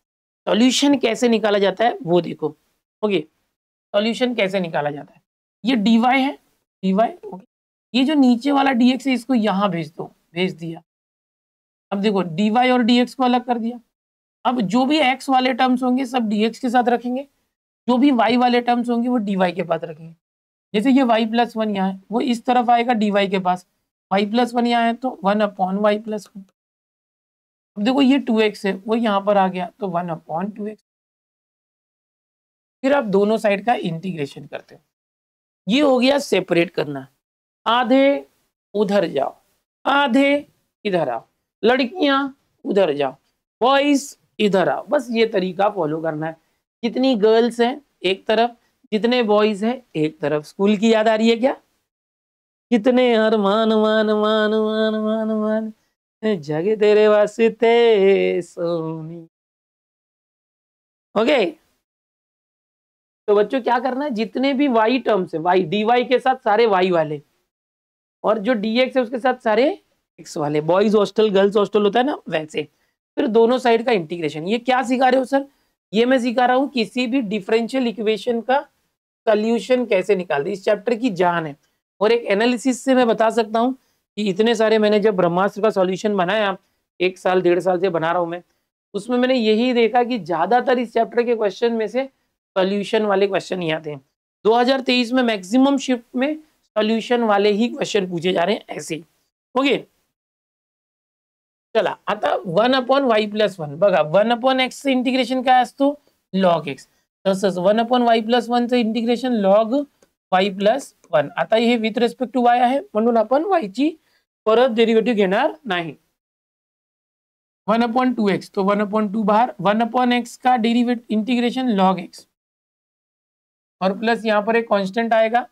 सॉल्यूशन कैसे निकाला जाता है वो देखो ओके सॉल्यूशन कैसे निकाला जाता है ये डी वाई है डी वाई ओके ये जो नीचे वाला डी एक्स है इसको यहाँ भेज दो भेज दिया अब देखो डी वाई और डी एक्स को अलग कर दिया अब जो भी एक्स वाले टर्म्स होंगे सब डीएक्स के साथ रखेंगे जो भी वाई वाले टर्म्स होंगे वो डीवाई के पास रखेंगे जैसे ये वाई प्लस वन यहाँ है वो इस तरफ आएगा डीवाई के पास वाई प्लस वन यहाँ है तो one upon y plus one अब देखो ये टू एक्स है वो यहाँ पर आ गया तो वन अपॉन टू एक्स फिर आप दोनों साइड का इंटीग्रेशन करते हो ये हो गया सेपरेट करना आधे उधर जाओ आधे इधर आओ लड़कियां उधर जाओ बॉइस इधर आओ बस ये तरीका फॉलो करना है जितनी गर्ल्स हैं एक तरफ जितने बॉयज हैं एक तरफ स्कूल की याद आ रही है क्या कितने हर मान मान मान मान मान मान जगे तेरे वास्ते सोनी ओके तो बच्चों क्या करना है जितने भी वाई टर्म्स है वाई डी वाई के साथ सारे वाई वाले और जो डी एक्स है उसके साथ सारे एक्स वाले बॉयज हॉस्टल गर्ल्स हॉस्टल होता है ना वैसे फिर दोनों साइड का इंटीग्रेशन ये क्या सिखा रहे हो सर ये मैं सिखा रहा हूँ किसी भी डिफरेंशियल इक्वेशन का सल्यूशन कैसे निकाल इस चैप्टर की जान है और एक एनालिसिस से मैं बता सकता हूँ कि इतने सारे मैंने जब ब्रह्मास्त्र का सॉल्यूशन बनाया एक साल डेढ़ साल से बना रहा हूँ मैं उसमें मैंने यही देखा कि ज़्यादातर इस चैप्टर के क्वेश्चन में से सॉल्यूशन वाले क्वेश्चन ही आते हैं 2023 में मैक्सिमम शिफ्ट में सॉल्यूशन वाले ही क्वेश्चन पूछे जा रहे हैं ऐसे ओके okay. चला आता one upon y plus one बघा वन अपॉन एक्स च इंटीग्रेशन का लॉग एक्स तसंच वन अपॉन वाई प्लस च integration log y plus one आता हे विथ रेस्पेक्ट टू वाई है अपन वाई ची पर डेरिवेटिव घेना नहीं वन अपॉइंट टू एक्स तो वन अपॉन टू बाहर वन अपॉन एक्स का डेरिवेट इंटीग्रेशन लॉग एक्स और प्लस यहाँ पर एक कांस्टेंट आएगा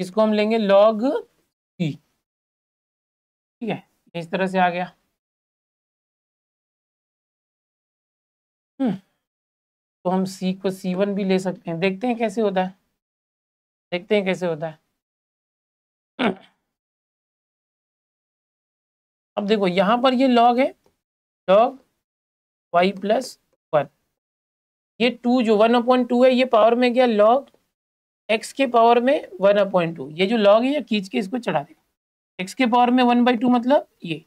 जिसको हम लेंगे लॉग टी ठीक है इस तरह से आ गया हम्म। तो हम सी को सी वन भी ले सकते हैं देखते हैं कैसे होता है देखते हैं कैसे होता है हम्म। अब देखो यहां पर ये लॉग है लॉग वाई प्लस वन ये टू जो वन अपॉइंट टू है ये पावर में गया लॉग एक्स के पावर में वन अपॉइंट टू ये जो लॉग है ये खींच के इसको चढ़ा देगा एक्स के पावर में वन बाई टू मतलब ये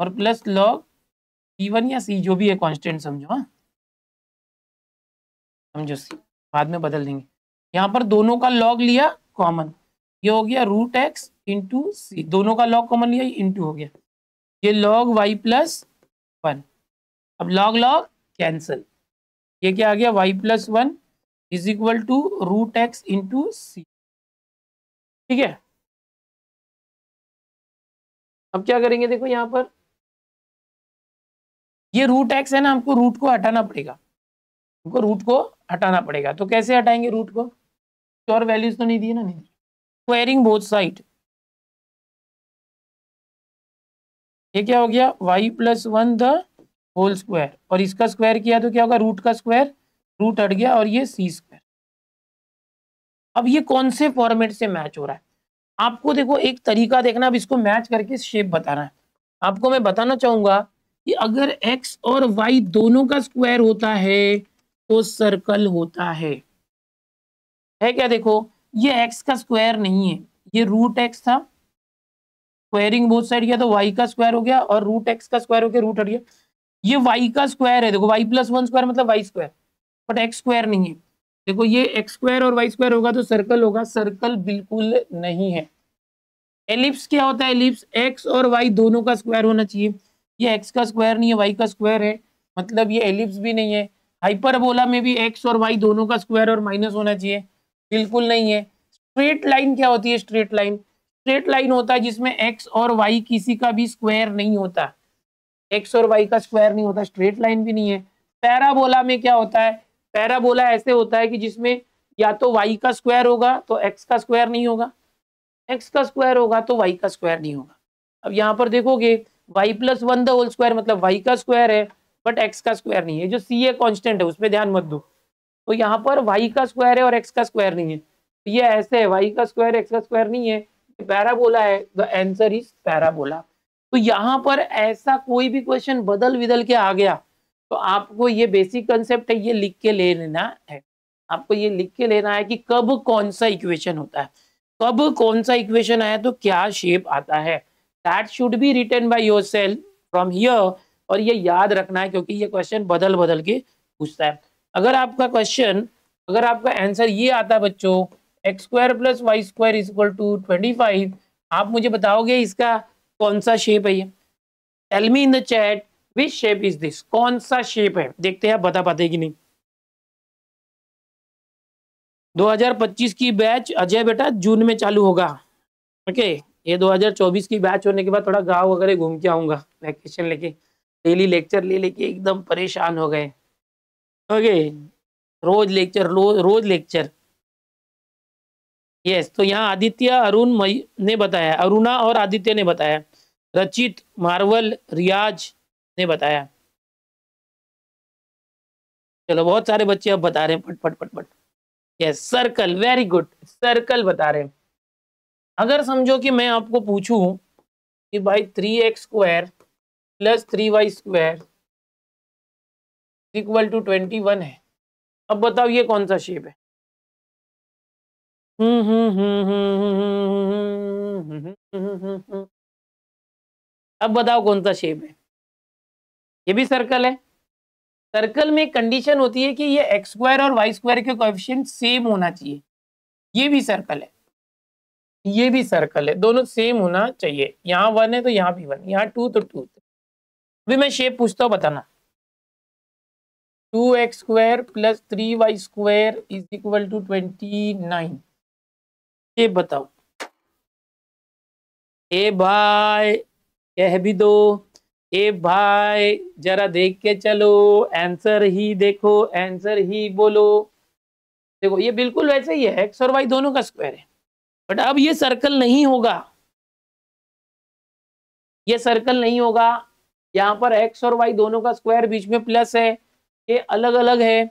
और प्लस लॉग सी वन या सी जो भी है कांस्टेंट समझो हाँ समझो सी बाद में बदल देंगे यहाँ पर दोनों का लॉग लिया कॉमन ये हो गया रूट एक्स इंटू सी दोनों का लॉग कॉमन लिया इंटू हो गया ये लॉग वाई प्लस वन अब लॉग लॉग कैंसिल ये क्या आ गया y plus one is equal to root x into c ठीक है अब क्या करेंगे देखो यहाँ पर ये रूट एक्स है ना हमको रूट को हटाना पड़ेगा उनको रूट को हटाना पड़ेगा तो कैसे हटाएंगे रूट को और वैल्यूज तो नहीं दिए ना नहीं स्क्वायरिंग बोथ साइड ये क्या हो गया y plus one the whole square और इसका स्क्वायर किया तो क्या होगा रूट का स्क्वायर रूट हट गया और ये सी स्क्वायर अब ये कौन से फॉर्मेट से मैच हो रहा है आपको देखो एक तरीका देखना अब इसको मैच करके शेप बताना है आपको मैं बताना चाहूंगा कि अगर x और y दोनों का स्क्वायर होता है तो सर्कल होता है है क्या देखो ये एक्स का स्क्वायर नहीं है ये रूट एक्स था स्क्वायरिंग बोथ साइड किया तो वाई का स्क्वायर हो गया और रूट एक्स का स्क्वायर हो गया रूट हट गया ये वाई का स्क्वायर है देखो वाई प्लस वन स्क्वायर मतलब y square but x square नहीं है देखो ये एक्स स्क्वायर और वाई स्क्वायर होगा तो सर्कल होगा सर्कल बिल्कुल नहीं है एलिप्स क्या होता है एलिप्स एक्स और वाई दोनों का स्क्वायर होना चाहिए ये एक्स का स्क्वायर नहीं है वाई का स्क्वायर है मतलब ये एलिप्स भी नहीं है हाइपरबोला में भी एक्स और वाई दोनों का स्क्वायर और माइनस होना चाहिए बिल्कुल नहीं है स्ट्रेट लाइन क्या होती है स्ट्रेट लाइन स्ट्रेट लाइन होता है जिसमें एक्स और वाई किसी का भी स्क्वायर नहीं होता एक्स और वाई का स्क्वायर नहीं होता स्ट्रेट लाइन भी नहीं है पैराबोला में क्या होता है पैराबोला ऐसे होता है कि जिसमें या तो वाई का स्क्वायर होगा तो एक्स का स्क्वायर नहीं होगा एक्स का स्क्वायर होगा तो वाई का स्क्वायर नहीं होगा अब यहाँ पर देखोगे y plus one the whole square मतलब वाई का स्क्वायर है बट एक्स का स्क्वायर नहीं है जो सी ए कॉन्स्टेंट है उस पर ध्यान मत दो तो यहाँ पर वाई का स्क्वायर है और एक्स का स्क्वायर नहीं है तो ये ऐसे है वाई का स्क्वायर एक्स का स्क्वायर नहीं है पैराबोला है द एंसर इज पैराबोला तो यहाँ पर ऐसा कोई भी क्वेश्चन बदल बिदल के आ गया तो आपको ये बेसिक कंसेप्ट है ये लिख के ले लेना है आपको ये लिख के लेना है कि कब कौन सा इक्वेशन होता है कब कौन सा इक्वेशन आया तो क्या शेप आता है that should be written by yourself from here और ये याद रखना है क्योंकि ये क्वेश्चन बदल बदल के पूछता है अगर आपका क्वेश्चन अगर आपका आंसर ये आता है बच्चों x square plus y square is equal to twenty five आप मुझे बताओगे इसका कौन सा शेप है ये tell me in the chat which shape is this कौन सा शेप है देखते हैं आप बता पाते कि नहीं 2025 की बैच अजय बेटा जून में चालू होगा ओके ये 2024 की बैच होने के बाद थोड़ा गांव वगैरह घूम के आऊंगा वैकेशन लेके डेली लेक्चर ले लेके एकदम परेशान हो गए ओके रोज लेक्चर रोज लेक्चर यस तो यहाँ आदित्य अरुण मई ने बताया अरुणा और आदित्य ने बताया रचित मार्वल रियाज ने बताया चलो बहुत सारे बच्चे अब बता रहे हैं पट पट पट पट yes circle very good circle बता रहे हैं अगर समझो कि मैं आपको पूछूं कि भाई three x square plus three y square equal to twenty one है अब बताओ ये कौन सा शेप है अब बताओ कौन सा शेप है ये भी सर्कल है सर्कल में कंडीशन होती है कि ये एक्स स्क्वायर और वाई स्क्वायर के कोएफिशिएंट सेम होना चाहिए ये भी सर्कल है ये भी सर्कल है दोनों सेम होना चाहिए यहाँ वन है तो यहाँ भी वन यहाँ टू तो टू भी मैं शेप पूछता हूँ बताना two x square plus three y square is equal to twenty nine shape बताओ ए भाई कह भी दो ए भाई जरा देख के चलो आंसर ही देखो आंसर ही बोलो देखो ये बिल्कुल वैसे ही है एक्स और वाई दोनों का स्क्वायर है बट अब ये सर्कल नहीं होगा ये सर्कल नहीं होगा यहाँ पर एक्स और वाई दोनों का स्क्वायर बीच में प्लस है ये अलग अलग है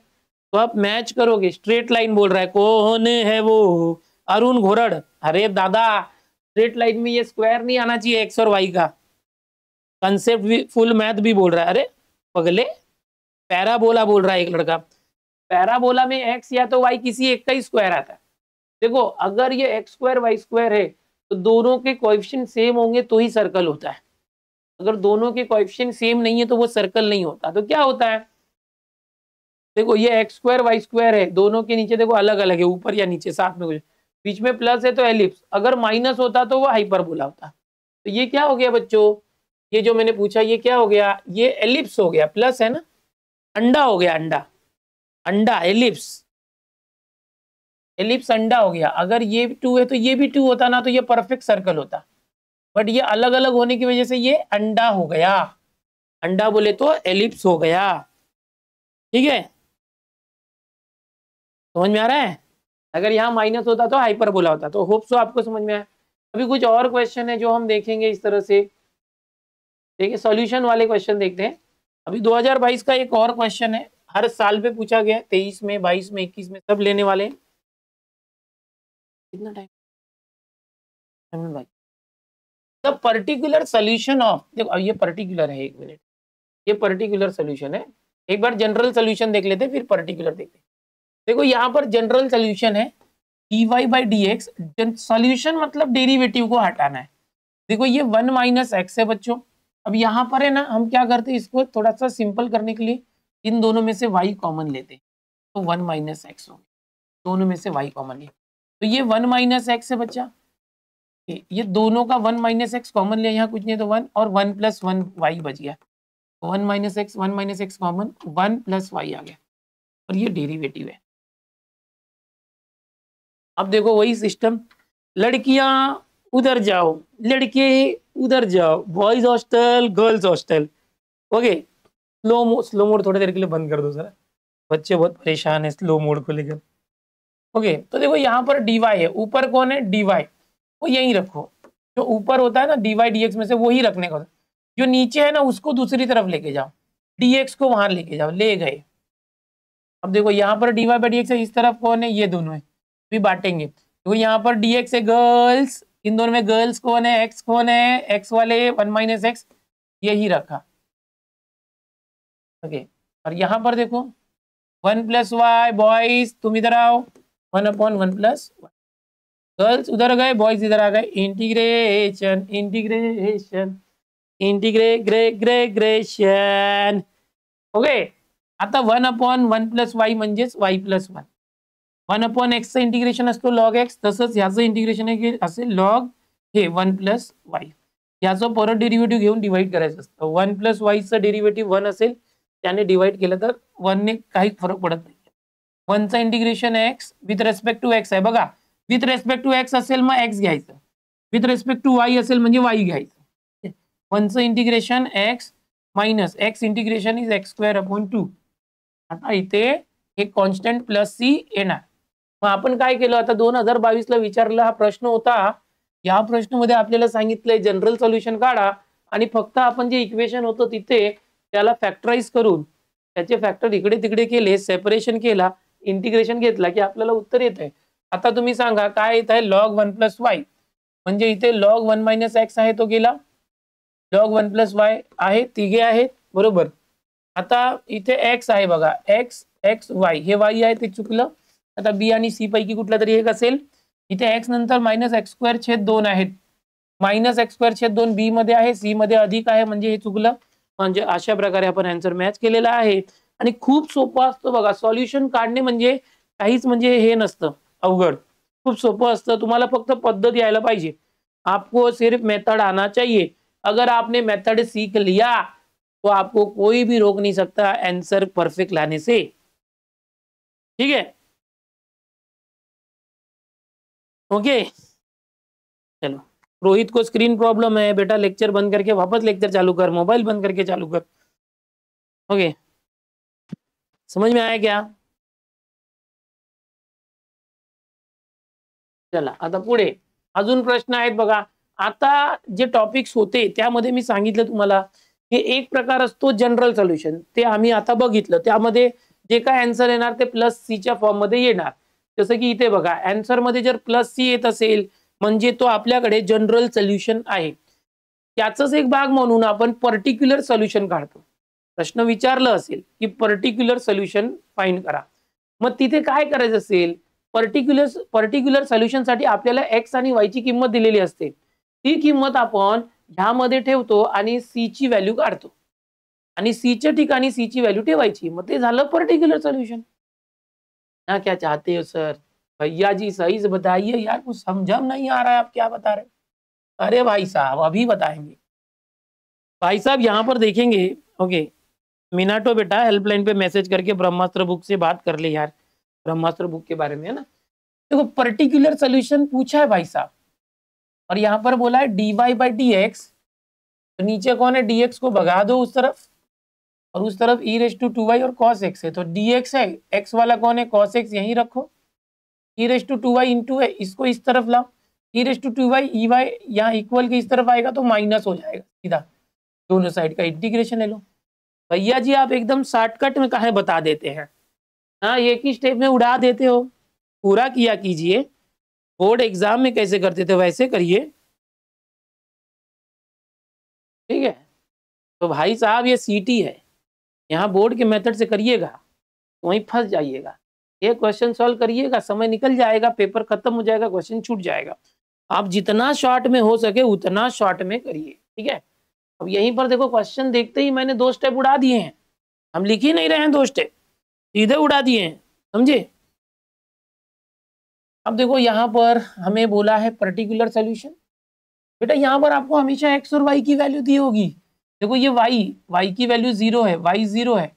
तो आप मैच करोगे स्ट्रेट लाइन बोल रहा है कौन है वो अरुण घोरड़ अरे दादा स्ट्रेट लाइन में ये स्क्वायर नहीं आना चाहिए एक्स और वाई का कंसेप्ट भी फुल मैथ भी बोल रहा है अरे पगले पैराबोला बोल रहा है एक लड़का पैराबोला में एक्स या तो वाई किसी एक का ही स्क्वायर आता है देखो अगर ये एक्स स्क्वायर वाई स्क्वायर है तो दोनों के क्वेश्चन सेम होंगे तो ही सर्कल होता है अगर दोनों के क्वेश्चन सेम नहीं है तो वो सर्कल नहीं होता तो क्या होता है देखो ये एक्स स्क्वायर वाई स्क्वायर है दोनों के नीचे देखो अलग अलग है ऊपर या नीचे साथ में कुछ बीच में प्लस है तो एलिप्स अगर माइनस होता तो वो बोला होता तो ये क्या हो गया बच्चों ये जो मैंने पूछा ये क्या हो गया ये एलिप्स हो गया प्लस है ना अंडा हो गया अंडा अंडा एलिप्स एलिप्स अंडा हो गया अगर ये टू है तो ये भी टू होता ना तो ये परफेक्ट सर्कल होता बट ये अलग अलग होने की वजह से ये अंडा हो गया अंडा बोले तो एलिप्स हो गया ठीक है समझ में आ रहा है अगर यहाँ माइनस होता तो हाइपर बोला होता तो होप्स तो आपको समझ में आया अभी कुछ और क्वेश्चन है जो हम देखेंगे इस तरह से देखिए सॉल्यूशन वाले क्वेश्चन देखते हैं अभी 2022 का एक और क्वेश्चन है हर साल पे पूछा गया तेईस में बाईस में इक्कीस में सब लेने वाले कितना टाइम भाई द पर्टिकुलर सोल्यूशन ऑफ देखो ये पर्टिकुलर है एक मिनट ये पर्टिकुलर सोल्यूशन है एक बार जनरल सोल्यूशन देख लेते फिर पर्टिकुलर देखते देखो यहाँ पर जनरल सोल्यूशन है D Y by D x solution मतलब डेरिवेटिव को हटाना है देखो ये वन माइनस एक्स है बच्चों अब यहाँ पर है ना हम क्या करते हैं इसको थोड़ा सा सिंपल करने के लिए इन दोनों में से वाई कॉमन लेते हैं तो वन माइनस एक्स हो दोनों में से वाई कॉमन लिया तो ये वन माइनस एक्स है बच्चा ये दोनों का वन माइनस एक्स कॉमन लिया यहाँ कुछ नहीं तो वन और वन प्लस वन वाई बच गया one minus x one minus x common one plus y आ गया और ये डेरिवेटिव है अब देखो वही सिस्टम लड़कियां उधर जाओ लड़के उधर जाओ boys hostel girls hostel okay slow mo slow mode थोड़ी देर के लिए बंद कर दो जरा बच्चे बहुत परेशान है स्लो मोड को लेकर ओके तो देखो यहाँ पर डीवाई है ऊपर कौन है डीवाई वो यही रखो जो ऊपर होता है ना डी वाई डी एक्स में से वही रखने का जो नीचे है ना उसको दूसरी तरफ लेके जाओ डी एक्स को वहां लेके जाओ ले गए अब देखो यहाँ पर D Y by D x है इस तरफ कौन है ये दोनों है भी बांटेंगे देखो यहाँ पर डी एक्स है गर्ल्स इन दोनों में गर्ल्स कौन है एक्स कौन है एक्स वाले वन माइनस एक्स यही रखा ओके और यहाँ पर देखो वन प्लस वाई बॉयज तुम इधर आओ one upon one plus one girls उधर गए बॉयज इधर आ गए इंटीग्रेशन इंटीग्रेशन इंटीग्रे ग्रे ग्रे ग्रेशन ओके आता one upon one plus y म्हणजेच y plus one one upon एक्सचं इंटिग्रेशन असतो लॉग एक्स तसंच ह्याचं इंटिग्रेशन असेल लॉग हे वन प्लस वाई ह्याचं परत डेरिव्हेटिव्ह घेऊन डिवाइड करायचं असतं वन प्लस वायचं डेरिव्हेटिव्ह वन असेल त्याने डिवाइड केलं तर वनने काही फरक पडत नाही च integration x with respect to x आहे बघा विथ रेस्पेक्ट टू एक्स असेल मग एक्स घ्यायचं विथ रेस्पेक्ट टू वाय असेल म्हणजे वाय घ्यायचं वनचं integration x minus x integration is x square upon two आता इथे हे कॉन्स्टंट प्लस सी येणार मग आपण काय केलं आता दोन हजार ला विचारला हा प्रश्न होता या मध्ये आपल्याला सांगितलंय जनरल सोल्युशन काढा आणि फक्त आपण जे इक्वेशन होतं तिथे त्याला फॅक्टराईज करून त्याचे फॅक्टर इकडे तिकडे केले सेपरेशन केला इंटिग्रेशन घेतला की आपल्याला उत्तर येत आहे आता तुम्हें संगा का लॉग वन प्लस वाई मे इत लॉग वन माइनस एक्स है तो गेला लॉग वन प्लस वाय है तिघे आहेत बरबर आता इतने एक्स है बगा एक्स एक्स वाई हे वाई है तो चुकल आता बी आ सी पैकी कुछ तरी एक असेल इथे एक्स नर माइनस एक्स स्क्वेर छेद दोन है माइनस एक्स स्क्वेर छेद दोन बी मे है सी मे अधिक है चुकल अशा प्रकार अपन एन्सर मैच के लिए खूब सोपा बॉल्यूशन असतं बघा सॉल्युशन अवगढ़ खूब सोप तुम्हारा फिर पद्धत पाजे आपको सिर्फ मेथड आना चाहिए अगर आपने मेथड सीख लिया तो आपको कोई भी रोक नहीं सकता आंसर परफेक्ट लाने से ठीक है ओके चलो रोहित को स्क्रीन प्रॉब्लम है बेटा लेक्चर बंद करके वापस लेक्चर चालू कर मोबाइल बंद करके चालू कर ओके समझ में आया क्या चला आता पुढे अजून प्रश्न आहेत बघा आता जे टॉपिक्स होते त्यामध्ये मी सांगितलं तुम्हाला की एक प्रकार असतो जनरल सोल्युशन ते आम्ही आता बघितलं त्यामध्ये जे काय अँसर येणार ते प्लस सीच्या मध्ये येणार जसं की इथे बघा अँसरमध्ये जर प्लस सी येत असेल म्हणजे तो आपल्याकडे जनरल सोल्युशन आहे त्याचाच एक भाग म्हणून आपण पर्टिक्युलर सोल्युशन काढतो प्रश्न विचारलं असेल की पर्टिक्युलर सोल्युशन फाईन करा मग तिथे काय करायचं असेल पर्टिक्युलर पर्टिक्युलर सोल्यूशन आपल्याला एक्स वाई ची किंमत दिलेली ती कि अपन हाथो सी ची वैल्यू का सी आणि सी ची वैल्यू मतलब पर्टिक्युलर सोल्यूशन ना क्या चाहते हो सर भैया जी सही से बताइए यार कुछ समझ नहीं आ रहा है आप क्या बता रहे अरे भाई साहब अभी बताएंगे भाई साहब यहाँ पर देखेंगे ओके मिनाटो बेटा हेल्पलाइन पे मैसेज करके ब्रह्मास्त्र बुक से बात कर ले यार ब्रह्मास्त्र बुक के बारे में है ना देखो पर्टिकुलर सोल्यूशन पूछा है भाई साहब और यहाँ पर बोला है D Y by D x तो नीचे कौन है डी एक्स को भगा दो उस तरफ और उस तरफ e raise to two Y और कॉस एक्स है तो डी एक्स है एक्स वाला कौन है कॉस एक्स यहीं रखो e raise to two y into है इसको इस तरफ लाओ e raise to two y e y यहाँ इक्वल के इस तरफ आएगा तो माइनस हो जाएगा सीधा दोनों साइड का इंटीग्रेशन ले लो भैया जी आप एकदम शॉर्टकट में कहा बता देते हैं हाँ एक ही स्टेप में उड़ा देते हो पूरा किया कीजिए बोर्ड एग्जाम में कैसे करते थे वैसे करिए ठीक है तो भाई साहब ये सीटी है यहाँ बोर्ड के मेथड से करिएगा वहीं फंस जाइएगा ये क्वेश्चन सॉल्व करिएगा समय निकल जाएगा पेपर खत्म हो जाएगा क्वेश्चन छूट जाएगा आप जितना शॉर्ट में हो सके उतना शॉर्ट में करिए ठीक है अब यहीं पर देखो क्वेश्चन देखते ही मैंने दो स्टेप उड़ा दिए हैं हम लिख ही नहीं रहे हैं दो स्टेप सीधे उड़ा दिए हैं समझे अब देखो यहां पर हमें बोला है पर्टिकुलर सोल्यूशन बेटा यहां पर आपको हमेशा एक्स और वाई की वैल्यू दी होगी देखो ये वाई वाई की वैल्यू जीरो है वाई जीरो है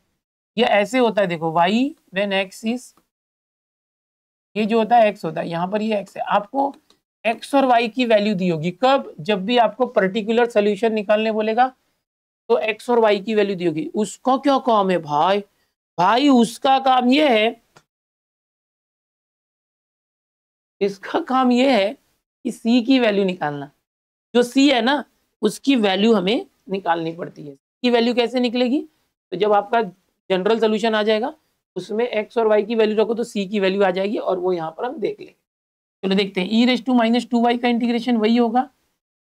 ये ऐसे होता है देखो वाई वेन एक्स इज ये जो होता है एक्स होता है यहां पर ये एक्स है आपको एक्स और वाई की वैल्यू दी होगी कब जब भी आपको पर्टिकुलर सोल्यूशन निकालने बोलेगा तो एक्स और वाई की वैल्यू दी होगी उसको क्यों कॉम है भाई भाई उसका काम यह है इसका काम यह है कि सी की वैल्यू निकालना जो सी है ना उसकी वैल्यू हमें निकालनी पड़ती है की वैल्यू कैसे निकलेगी तो जब आपका जनरल सोल्यूशन आ जाएगा उसमें एक्स और वाई की वैल्यू रखो तो सी की वैल्यू आ जाएगी और वो यहाँ पर हम देख लेंगे चलो देखते हैं e raise to minus two y का इंटीग्रेशन वही होगा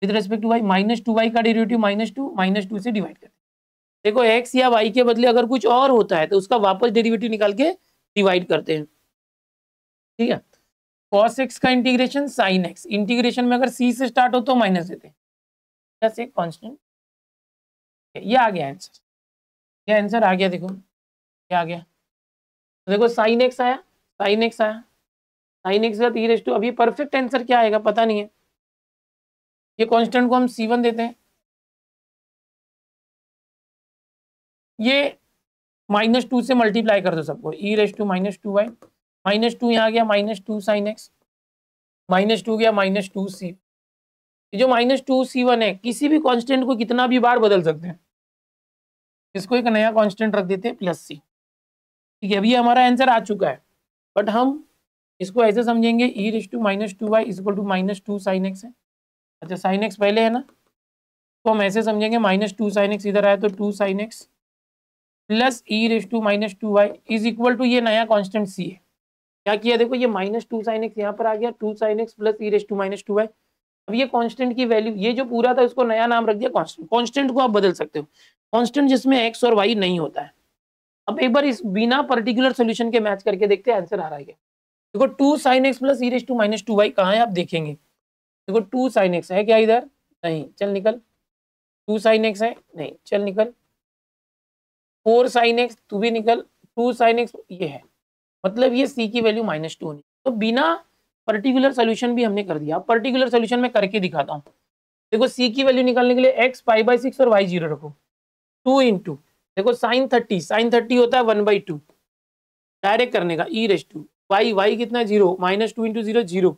with respect to y minus two y का derivative minus two minus two से डिवाइड करते देखो एक्स या वाई के बदले अगर कुछ और होता है तो उसका वापस डेरिवेटिव निकाल के डिवाइड करते हैं ठीक है कॉस एक्स का इंटीग्रेशन साइन एक्स इंटीग्रेशन में अगर सी से स्टार्ट हो तो माइनस देते हैं कॉन्स्टेंट ये आ गया आंसर ये आंसर आ गया देखो ये आ गया तो देखो साइन एक्स आया साइन एक्स आया साइन एक्स का ई e रेस्ट अभी परफेक्ट आंसर क्या आएगा पता नहीं है ये कांस्टेंट को हम सी देते हैं ये माइनस टू से मल्टीप्लाई कर दो सबको e raise to minus two y minus two यहाँ गया minus two sine x minus two गया माइनस टू सी जो माइनस टू सी वन है किसी भी कांस्टेंट को कितना भी बार बदल सकते हैं इसको एक नया कांस्टेंट रख देते हैं प्लस सी ठीक है अभी हमारा आंसर आ चुका है बट हम इसको ऐसे समझेंगे e raise to minus two y is equal to minus two sine x है अच्छा साइन एक्स पहले है ना तो हम ऐसे समझेंगे माइनस टू साइन एक्स इधर आया तो two sine x plus e raise to minus two y is equal to ये नया कांस्टेंट सी है क्या किया देखो ये माइनस टू साइन एक्स यहाँ पर आ गया two sine x plus e raise to minus two y अब ये कांस्टेंट की वैल्यू ये जो पूरा था इसको नया नाम रख दिया कांस्टेंट कांस्टेंट को आप बदल सकते हो कांस्टेंट जिसमें एक्स और वाई नहीं होता है अब एक बार इस बिना पर्टिकुलर सोल्यूशन के मैच करके देखते हैं आंसर आ रहा है देखो two sine x plus e raise to minus two y कहाँ है आप देखेंगे देखो टू साइन एक्स है क्या इधर नहीं चल निकल टू साइन एक्स है नहीं चल निकल फोर साइन एक्स तू भी निकल टू साइन एक्स ये है मतलब ये सी की वैल्यू माइनस टू होनी तो बिना पर्टिकुलर सोल्यूशन भी हमने कर दिया पर्टिकुलर सोल्यूशन में करके दिखाता हूँ देखो सी की वैल्यू निकालने के लिए एक्स फाइव बाई सिक्स और वाई जीरो रखो टू इन टू देखो साइन थर्टी साइन थर्टी होता है वन बाई टू डायरेक्ट करने का e raise to y y कितना zero minus two into zero zero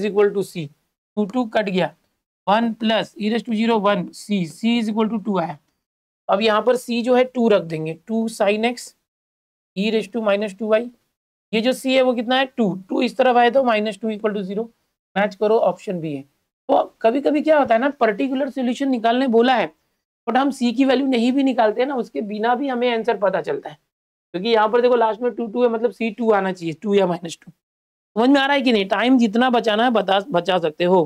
is equal to C two two cut गया one plus e raise to zero one c c is equal to two आया अब यहाँ पर सी जो है two रख देंगे two sine x e raise to minus two y ये जो सी है वो कितना है टू टू इस तरफ आए तो minus two equal to zero match करो ऑप्शन बी है तो कभी कभी क्या होता है ना पर्टिकुलर सोल्यूशन निकालने बोला है बट हम सी की वैल्यू नहीं भी निकालते हैं ना उसके बिना भी हमें आंसर पता चलता है क्योंकि यहाँ पर देखो लास्ट में टू टू है मतलब सी टू आना चाहिए टू या माइनस टू समझ में आ रहा है कि नहीं टाइम जितना बचाना है बता बचा सकते हो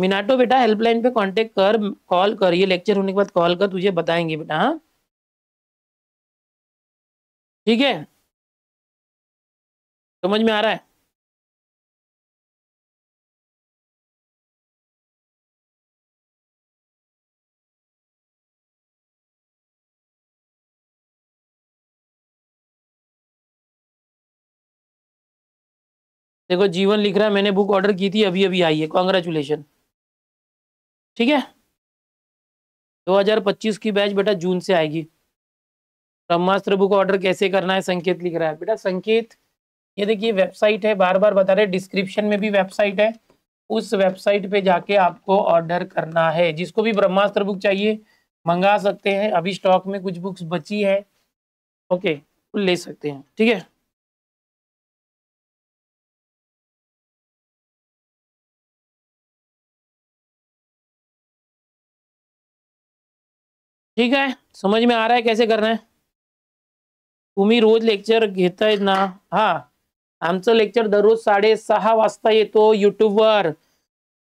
मिनाटो बेटा हेल्पलाइन पे कांटेक्ट कर कॉल कर ये लेक्चर होने के बाद कॉल कर तुझे बताएंगे बेटा हाँ ठीक है समझ में आ रहा है देखो जीवन लिख रहा है मैंने बुक ऑर्डर की थी अभी अभी आई है कॉन्ग्रेचुलेशन ठीक है 2025 की बैच बेटा जून से आएगी ब्रह्मास्त्र बुक ऑर्डर कैसे करना है संकेत लिख रहा है बेटा संकेत ये देखिए वेबसाइट है बार बार बता रहे डिस्क्रिप्शन में भी वेबसाइट है उस वेबसाइट पे जाके आपको ऑर्डर करना है जिसको भी ब्रह्मास्त्र बुक चाहिए मंगा सकते हैं अभी स्टॉक में कुछ बुक्स बची है ओके ले सकते हैं ठीक है ठीक है समझ में आ रहा है कैसे करना है तुम्हें रोज लेक्चर है ना हाँ आमच लेक्चर दर वजता ये वाजता यूट्यूब वर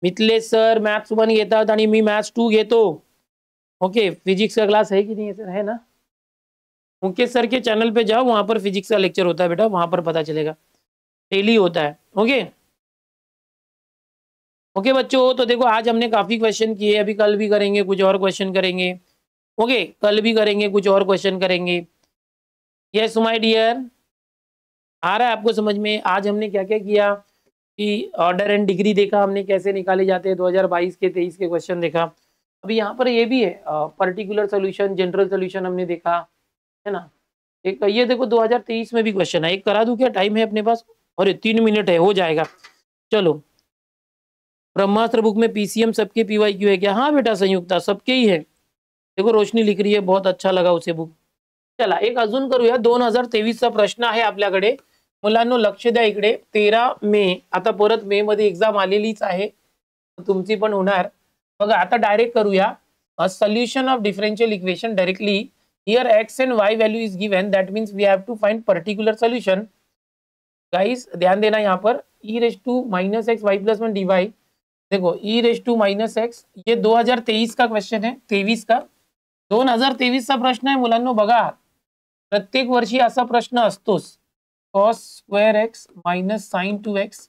मिथले सर मैथ्स वन घेतात आणि मी मॅथ्स टू घेतो ओके फिजिक्स का क्लास है कि नहीं है सर है ना मुकेश सर के चैनल पे जाओ वहाँ पर फिजिक्स का लेक्चर होता है बेटा वहाँ पर पता चलेगा डेली होता है ओके ओके बच्चों तो देखो आज हमने काफ़ी क्वेश्चन किए अभी कल भी करेंगे कुछ और क्वेश्चन करेंगे ओके कल भी करेंगे कुछ और क्वेश्चन करेंगे यस माय डियर आ रहा है आपको समझ में आज हमने क्या क्या किया कि ऑर्डर एंड डिग्री देखा हमने कैसे निकाले जाते हैं 2022 के 23 के क्वेश्चन देखा अभी यहाँ पर ये भी है पर्टिकुलर सोल्यूशन जनरल सोल्यूशन हमने देखा है ना एक ये देखो 2023 में भी क्वेश्चन है एक करा दू क्या टाइम है अपने पास अरे तीन मिनट है हो जाएगा चलो ब्रह्मास्त्र बुक में पीसीएम सबके क्यू है क्या हाँ बेटा संयुक्ता सबके ही है देखो रोशनी लिख रही है बहुत अच्छा लगा उसे बुक चला एक अजून करूया दोन हजार तेवीस तेवीसचा प्रश्न आहे आपल्याकडे मुलांना लक्ष द्या इकडे तेरा मे आता परत मे मध्ये एक्झाम आलेलीच आहे तुमची पण होणार बघा आता डायरेक्ट करूया solution of differential equation directly here x and y value is given that means we have to find particular solution guys ध्यान देना यहाँ पर e raise to minus x y plus one d y देखो e raise to minus x ये 2023 का question है तेईस का दोन हजार चा प्रश्न आहे मुलांना बघा प्रत्येक वर्षी असा प्रश्न असतोच cos square x minus sine two x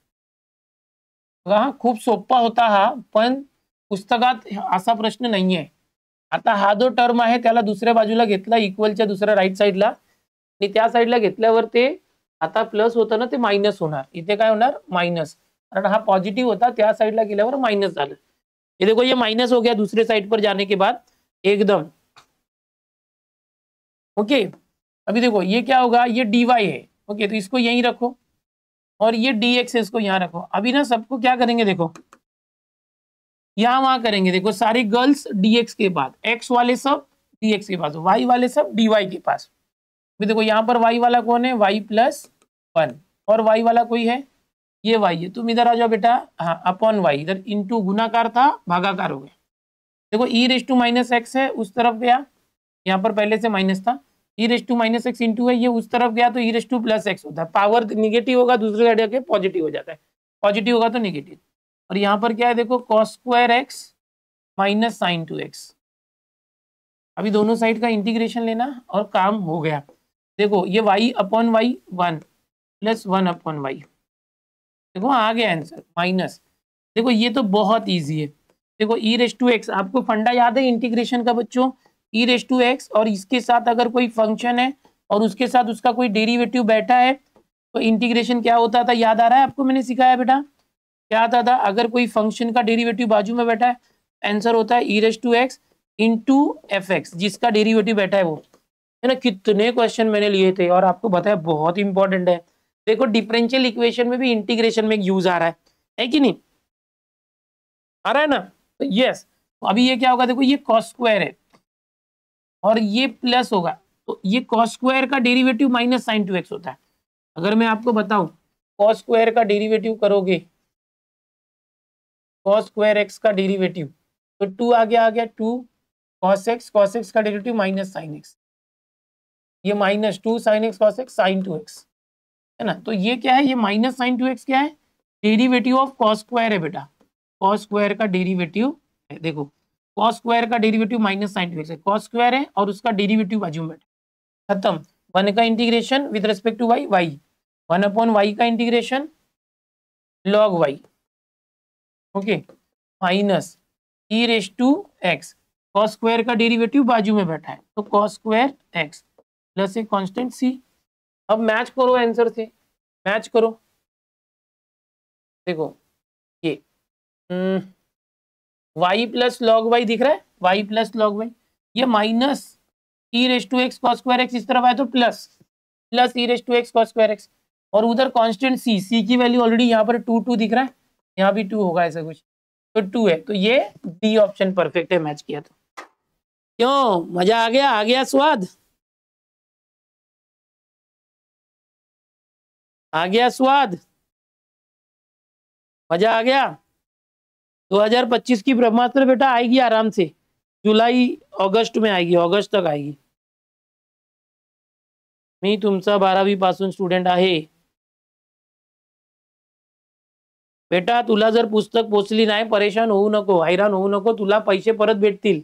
बघा हा खूप सोप्पा होता हा पण पुस्तकात असा प्रश्न नाही आहे आता हा जो टर्म आहे त्याला दुसऱ्या बाजूला घेतला इक्वलच्या दुसऱ्या राईट साईडला आणि त्या साईडला घेतल्यावर ते आता प्लस होतं ना ते मायनस होणार इथे काय होणार मायनस कारण हा पॉझिटिव्ह होता त्या साईडला गेल्यावर मायनस झालं ये देखो ये माइनस हो गया दुसऱ्या साइड पर जाने के बाद एकदम ओके अभी देखो ये क्या होगा ये डी वाई है ओके तो इसको यहीं रखो और ये डी एक्स है इसको यहाँ रखो अभी ना सबको क्या करेंगे देखो यहाँ वहाँ करेंगे देखो सारी गर्ल्स डी के बाद एक्स वाले सब डी के पास वाई वाले सब डी के पास अभी देखो यहाँ पर वाई वाला कौन है वाई प्लस वन और वाई वाला कोई है ये वाई है तुम इधर आ जाओ बेटा हाँ अपॉन वाई इधर इंटू गुनाकार था भागाकार हो गया देखो e raise to two minus x है उस तरफ गया यहाँ पर पहले से माइनस था e raise to minus x into है ये उस तरफ गया तो e raise to plus x होता है पावर निगेटिव होगा दूसरे साइड जाके पॉजिटिव हो जाता है पॉजिटिव होगा तो निगेटिव और यहाँ पर क्या है देखो cos square x minus sine two x अभी दोनों साइड का इंटीग्रेशन लेना और काम हो गया देखो ये y upon y one plus one upon y देखो आ गया आंसर माइनस देखो ये तो बहुत ईजी है देखो ई रेस टू एक्स आपको फंडा याद है इंटीग्रेशन का बच्चों ई रेस टू एक्स और इसके साथ अगर कोई फंक्शन है और उसके साथ उसका कोई डेरिवेटिव बैठा है तो इंटीग्रेशन क्या होता था याद आ रहा है आपको मैंने सिखाया बेटा क्या आता था अगर कोई फंक्शन का डेरिवेटिव बाजू में बैठा है आंसर होता है e raise to x into f x जिसका डेरिवेटिव बैठा है वो है ना कितने क्वेश्चन मैंने लिए थे और आपको बताया बहुत इंपॉर्टेंट है देखो डिफरेंशियल इक्वेशन में भी इंटीग्रेशन में यूज आ रहा है है कि नहीं आ रहा है ना तो यस अभी ये क्या होगा देखो ये कॉस स्क्वायर है और ये प्लस होगा तो ये कॉस स्क्वायर का derivative minus sine two x होता है अगर मैं आपको बताऊं कॉस स्क्वायर का डेरिवेटिव करोगे कॉस स्क्वायर एक्स का डेरिवेटिव तो टू आ गया आ गया two cos x cos x का डेरिवेटिव माइनस साइन एक्स ये minus two sine x cos x sine two x है ना तो ये क्या है ये माइनस साइन टू एक्स क्या है डेरिवेटिव ऑफ कॉस स्क्वायर है बेटा कॉस स्क्वायर का डेरिवेटिव है देखो कॉस स्क्वायर का derivative minus sine two x है कॉस स्क्वायर है और उसका डेरिवेटिव बाजू में खत्म वन का integration with respect to y y one upon y का integration log y okay minus e raise to x cos square का डेरिवेटिव बाजू में बैठा है तो cos square x plus a constant C अब मैच करो आंसर से मैच करो देखो ये हम्म, वाई प्लस लॉग वाई दिख रहा है वाई प्लस लॉग वाई ये minus e raise to x cos square x इस तरफ आया तो plus plus e raise to x cos square x और उधर कांस्टेंट सी सी की वैल्यू ऑलरेडी यहाँ पर टू टू दिख रहा है यहाँ भी टू होगा ऐसा कुछ तो टू है तो ये डी ऑप्शन परफेक्ट है मैच किया तो क्यों मजा आ गया आ गया स्वाद आ गया स्वाद मजा आ गया 2025 की ब्रह्मास्त्र बेटा आएगी आराम से जुलाई ऑगस्ट में आएगी ऑगस्ट तक आएगी मी तुमचा बारावीपासून स्टूडेंट है बेटा तुला जर पुस्तक पोचली नहीं परेशान होऊ नको हैराण तुला पैसे परत भेटतील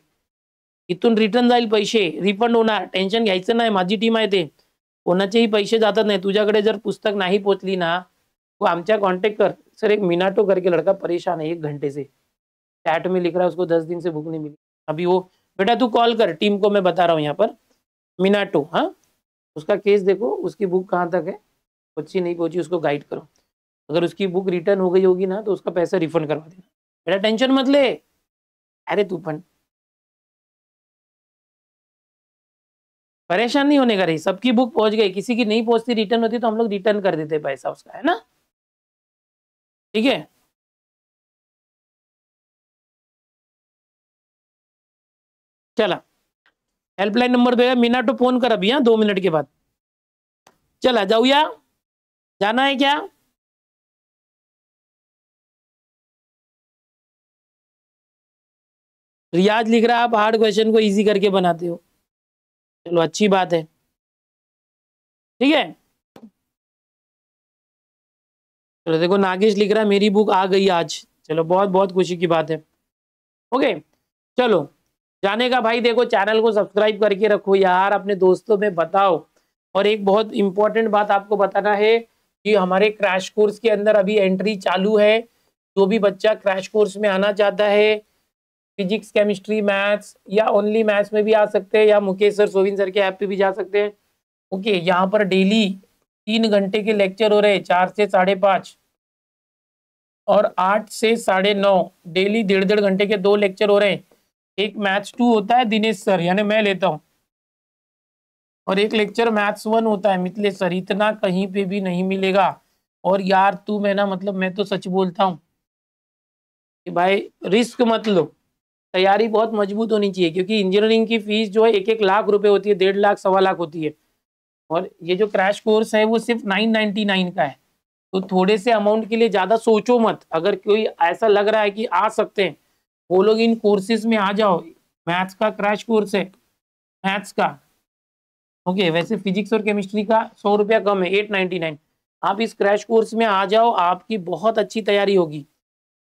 इथून रिटर्न जाए पैसे रिफंड होना टेन्शन घ्यायचं टीम है ते पैसे जातात नाही तुझ्याकडे जर पुस्तक नहीं पोचली ना तो आमच्या कॉन्टॅक्ट कर सर एक मिनाटो करके लड़का परेशान है एक घंटे से चैट में लिख रहा है उसको दस दिन से भूख नहीं मिली अभी वो बेटा तू कॉल कर टीम को मैं बता रहा हूँ यहाँ पर मिनाटो हाँ उसका केस देखो उसकी बुक कहाँ तक है पहुंची नहीं पहुंची उसको गाइड करो अगर उसकी बुक रिटर्न हो गई होगी ना तो उसका पैसा रिफंड करवा देना बेटा टेंशन मत ले अरे तू फंड परेशान नहीं होने का रही सबकी बुक पहुंच गई किसी की नहीं पहुंचती रिटर्न होती तो हम लोग रिटर्न कर देते पैसा उसका है ना ठीक है चला हेल्पलाइन नंबर दो मीना टू फोन कर अभी यहाँ दो मिनट के बाद चला जाऊया जाना है क्या रियाज लिख रहा आप हार्ड क्वेश्चन को इजी करके बनाते हो चलो अच्छी बात है ठीक है चलो देखो नागेश लिख रहा है मेरी बुक आ गई आज चलो बहुत बहुत खुशी की बात है ओके चलो जाने का भाई देखो चैनल को सब्सक्राइब करके रखो यार अपने दोस्तों में बताओ और एक बहुत इंपॉर्टेंट बात आपको बताना है कि हमारे क्रैश कोर्स के अंदर अभी एंट्री चालू है जो भी बच्चा क्रैश कोर्स में आना चाहता है फिजिक्स केमिस्ट्री मैथ्स या ओनली मैथ्स में भी आ सकते हैं या मुकेश सर सोविन सर के ऐप पे भी जा सकते हैं ओके यहाँ पर डेली तीन घंटे के लेक्चर हो रहे हैं चार से साढ़े पाँच और आठ से साढ़े नौ डेली डेढ़ डेढ़ घंटे के दो लेक्चर हो रहे हैं एक मैथ्स टू होता है दिनेश सर यानी मैं लेता हूँ और एक लेक्चर मैथ्स वन होता है मिथिलेश सर इतना कहीं पे भी नहीं मिलेगा और यार तू मैं ना मतलब मैं तो सच बोलता हूँ कि भाई रिस्क मत लो तैयारी बहुत मजबूत होनी चाहिए क्योंकि इंजीनियरिंग की फीस जो है एक एक लाख रुपए होती है डेढ़ लाख सवा लाख होती है और ये जो क्रैश कोर्स है वो सिर्फ नाइन नाइन्टी नाइन का है तो थोड़े से अमाउंट के लिए ज़्यादा सोचो मत अगर कोई ऐसा लग रहा है कि आ सकते हैं वो लोग इन कोर्सेज में आ जाओ मैथ्स का क्रैश कोर्स है मैथ्स का ओके okay, वैसे फिजिक्स और केमिस्ट्री का सौ रुपया कम है एट नाइन्टी नाइन आप इस क्रैश कोर्स में आ जाओ आपकी बहुत अच्छी तैयारी होगी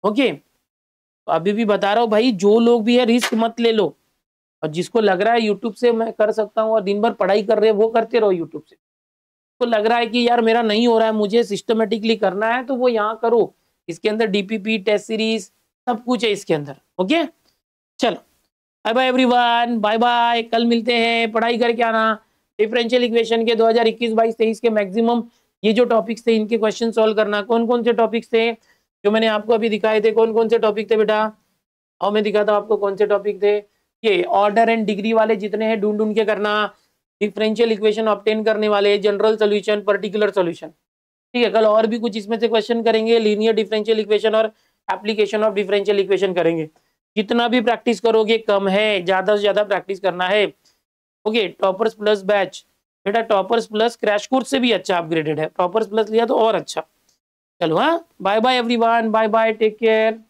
ओके okay? तो अभी भी बता रहा हूँ भाई जो लोग भी है रिस्क मत ले लो और जिसको लग रहा है यूट्यूब से मैं कर सकता हूँ और दिन भर पढ़ाई कर रहे हैं वो करते रहो यूट्यूब से को तो लग रहा है कि यार मेरा नहीं हो रहा है मुझे सिस्टमेटिकली करना है तो वो यहाँ करो इसके अंदर डीपीपी टेस्ट सीरीज सब कुछ है इसके अंदर ओके चलो bye bye everyone bye bye कल मिलते हैं पढ़ाई करके आना डिफरेंशियल इक्वेशन के 2021 बाईस 23 के मैक्सिमम ये जो टॉपिक्स थे इनके क्वेश्चन सॉल्व करना कौन कौन से टॉपिक्स थे जो मैंने आपको अभी दिखाए थे कौन कौन से टॉपिक थे बेटा और मैं दिखाता हूँ आपको कौन से टॉपिक थे ये ऑर्डर एंड डिग्री वाले जितने हैं ढूंढ ढूंढ के करना डिफरेंशियल इक्वेशन ऑप्टेन करने वाले जनरल सोल्यूशन पर्टिकुलर सोल्यूशन ठीक है कल और भी कुछ इसमें से क्वेश्चन करेंगे लीनियर डिफरेंशियल इक्वेशन और एप्लीकेशन ऑफ डिफरेंशियल इक्वेशन करेंगे जितना भी प्रैक्टिस करोगे कम है ज़्यादा से ज़्यादा प्रैक्टिस करना है ओके टॉपर्स प्लस बैच बेटा टॉपर्स प्लस क्रैश कोर्स से भी अच्छा अपग्रेडेड है टॉपर्स प्लस लिया तो और अच्छा चलो हाँ bye bye everyone bye bye take care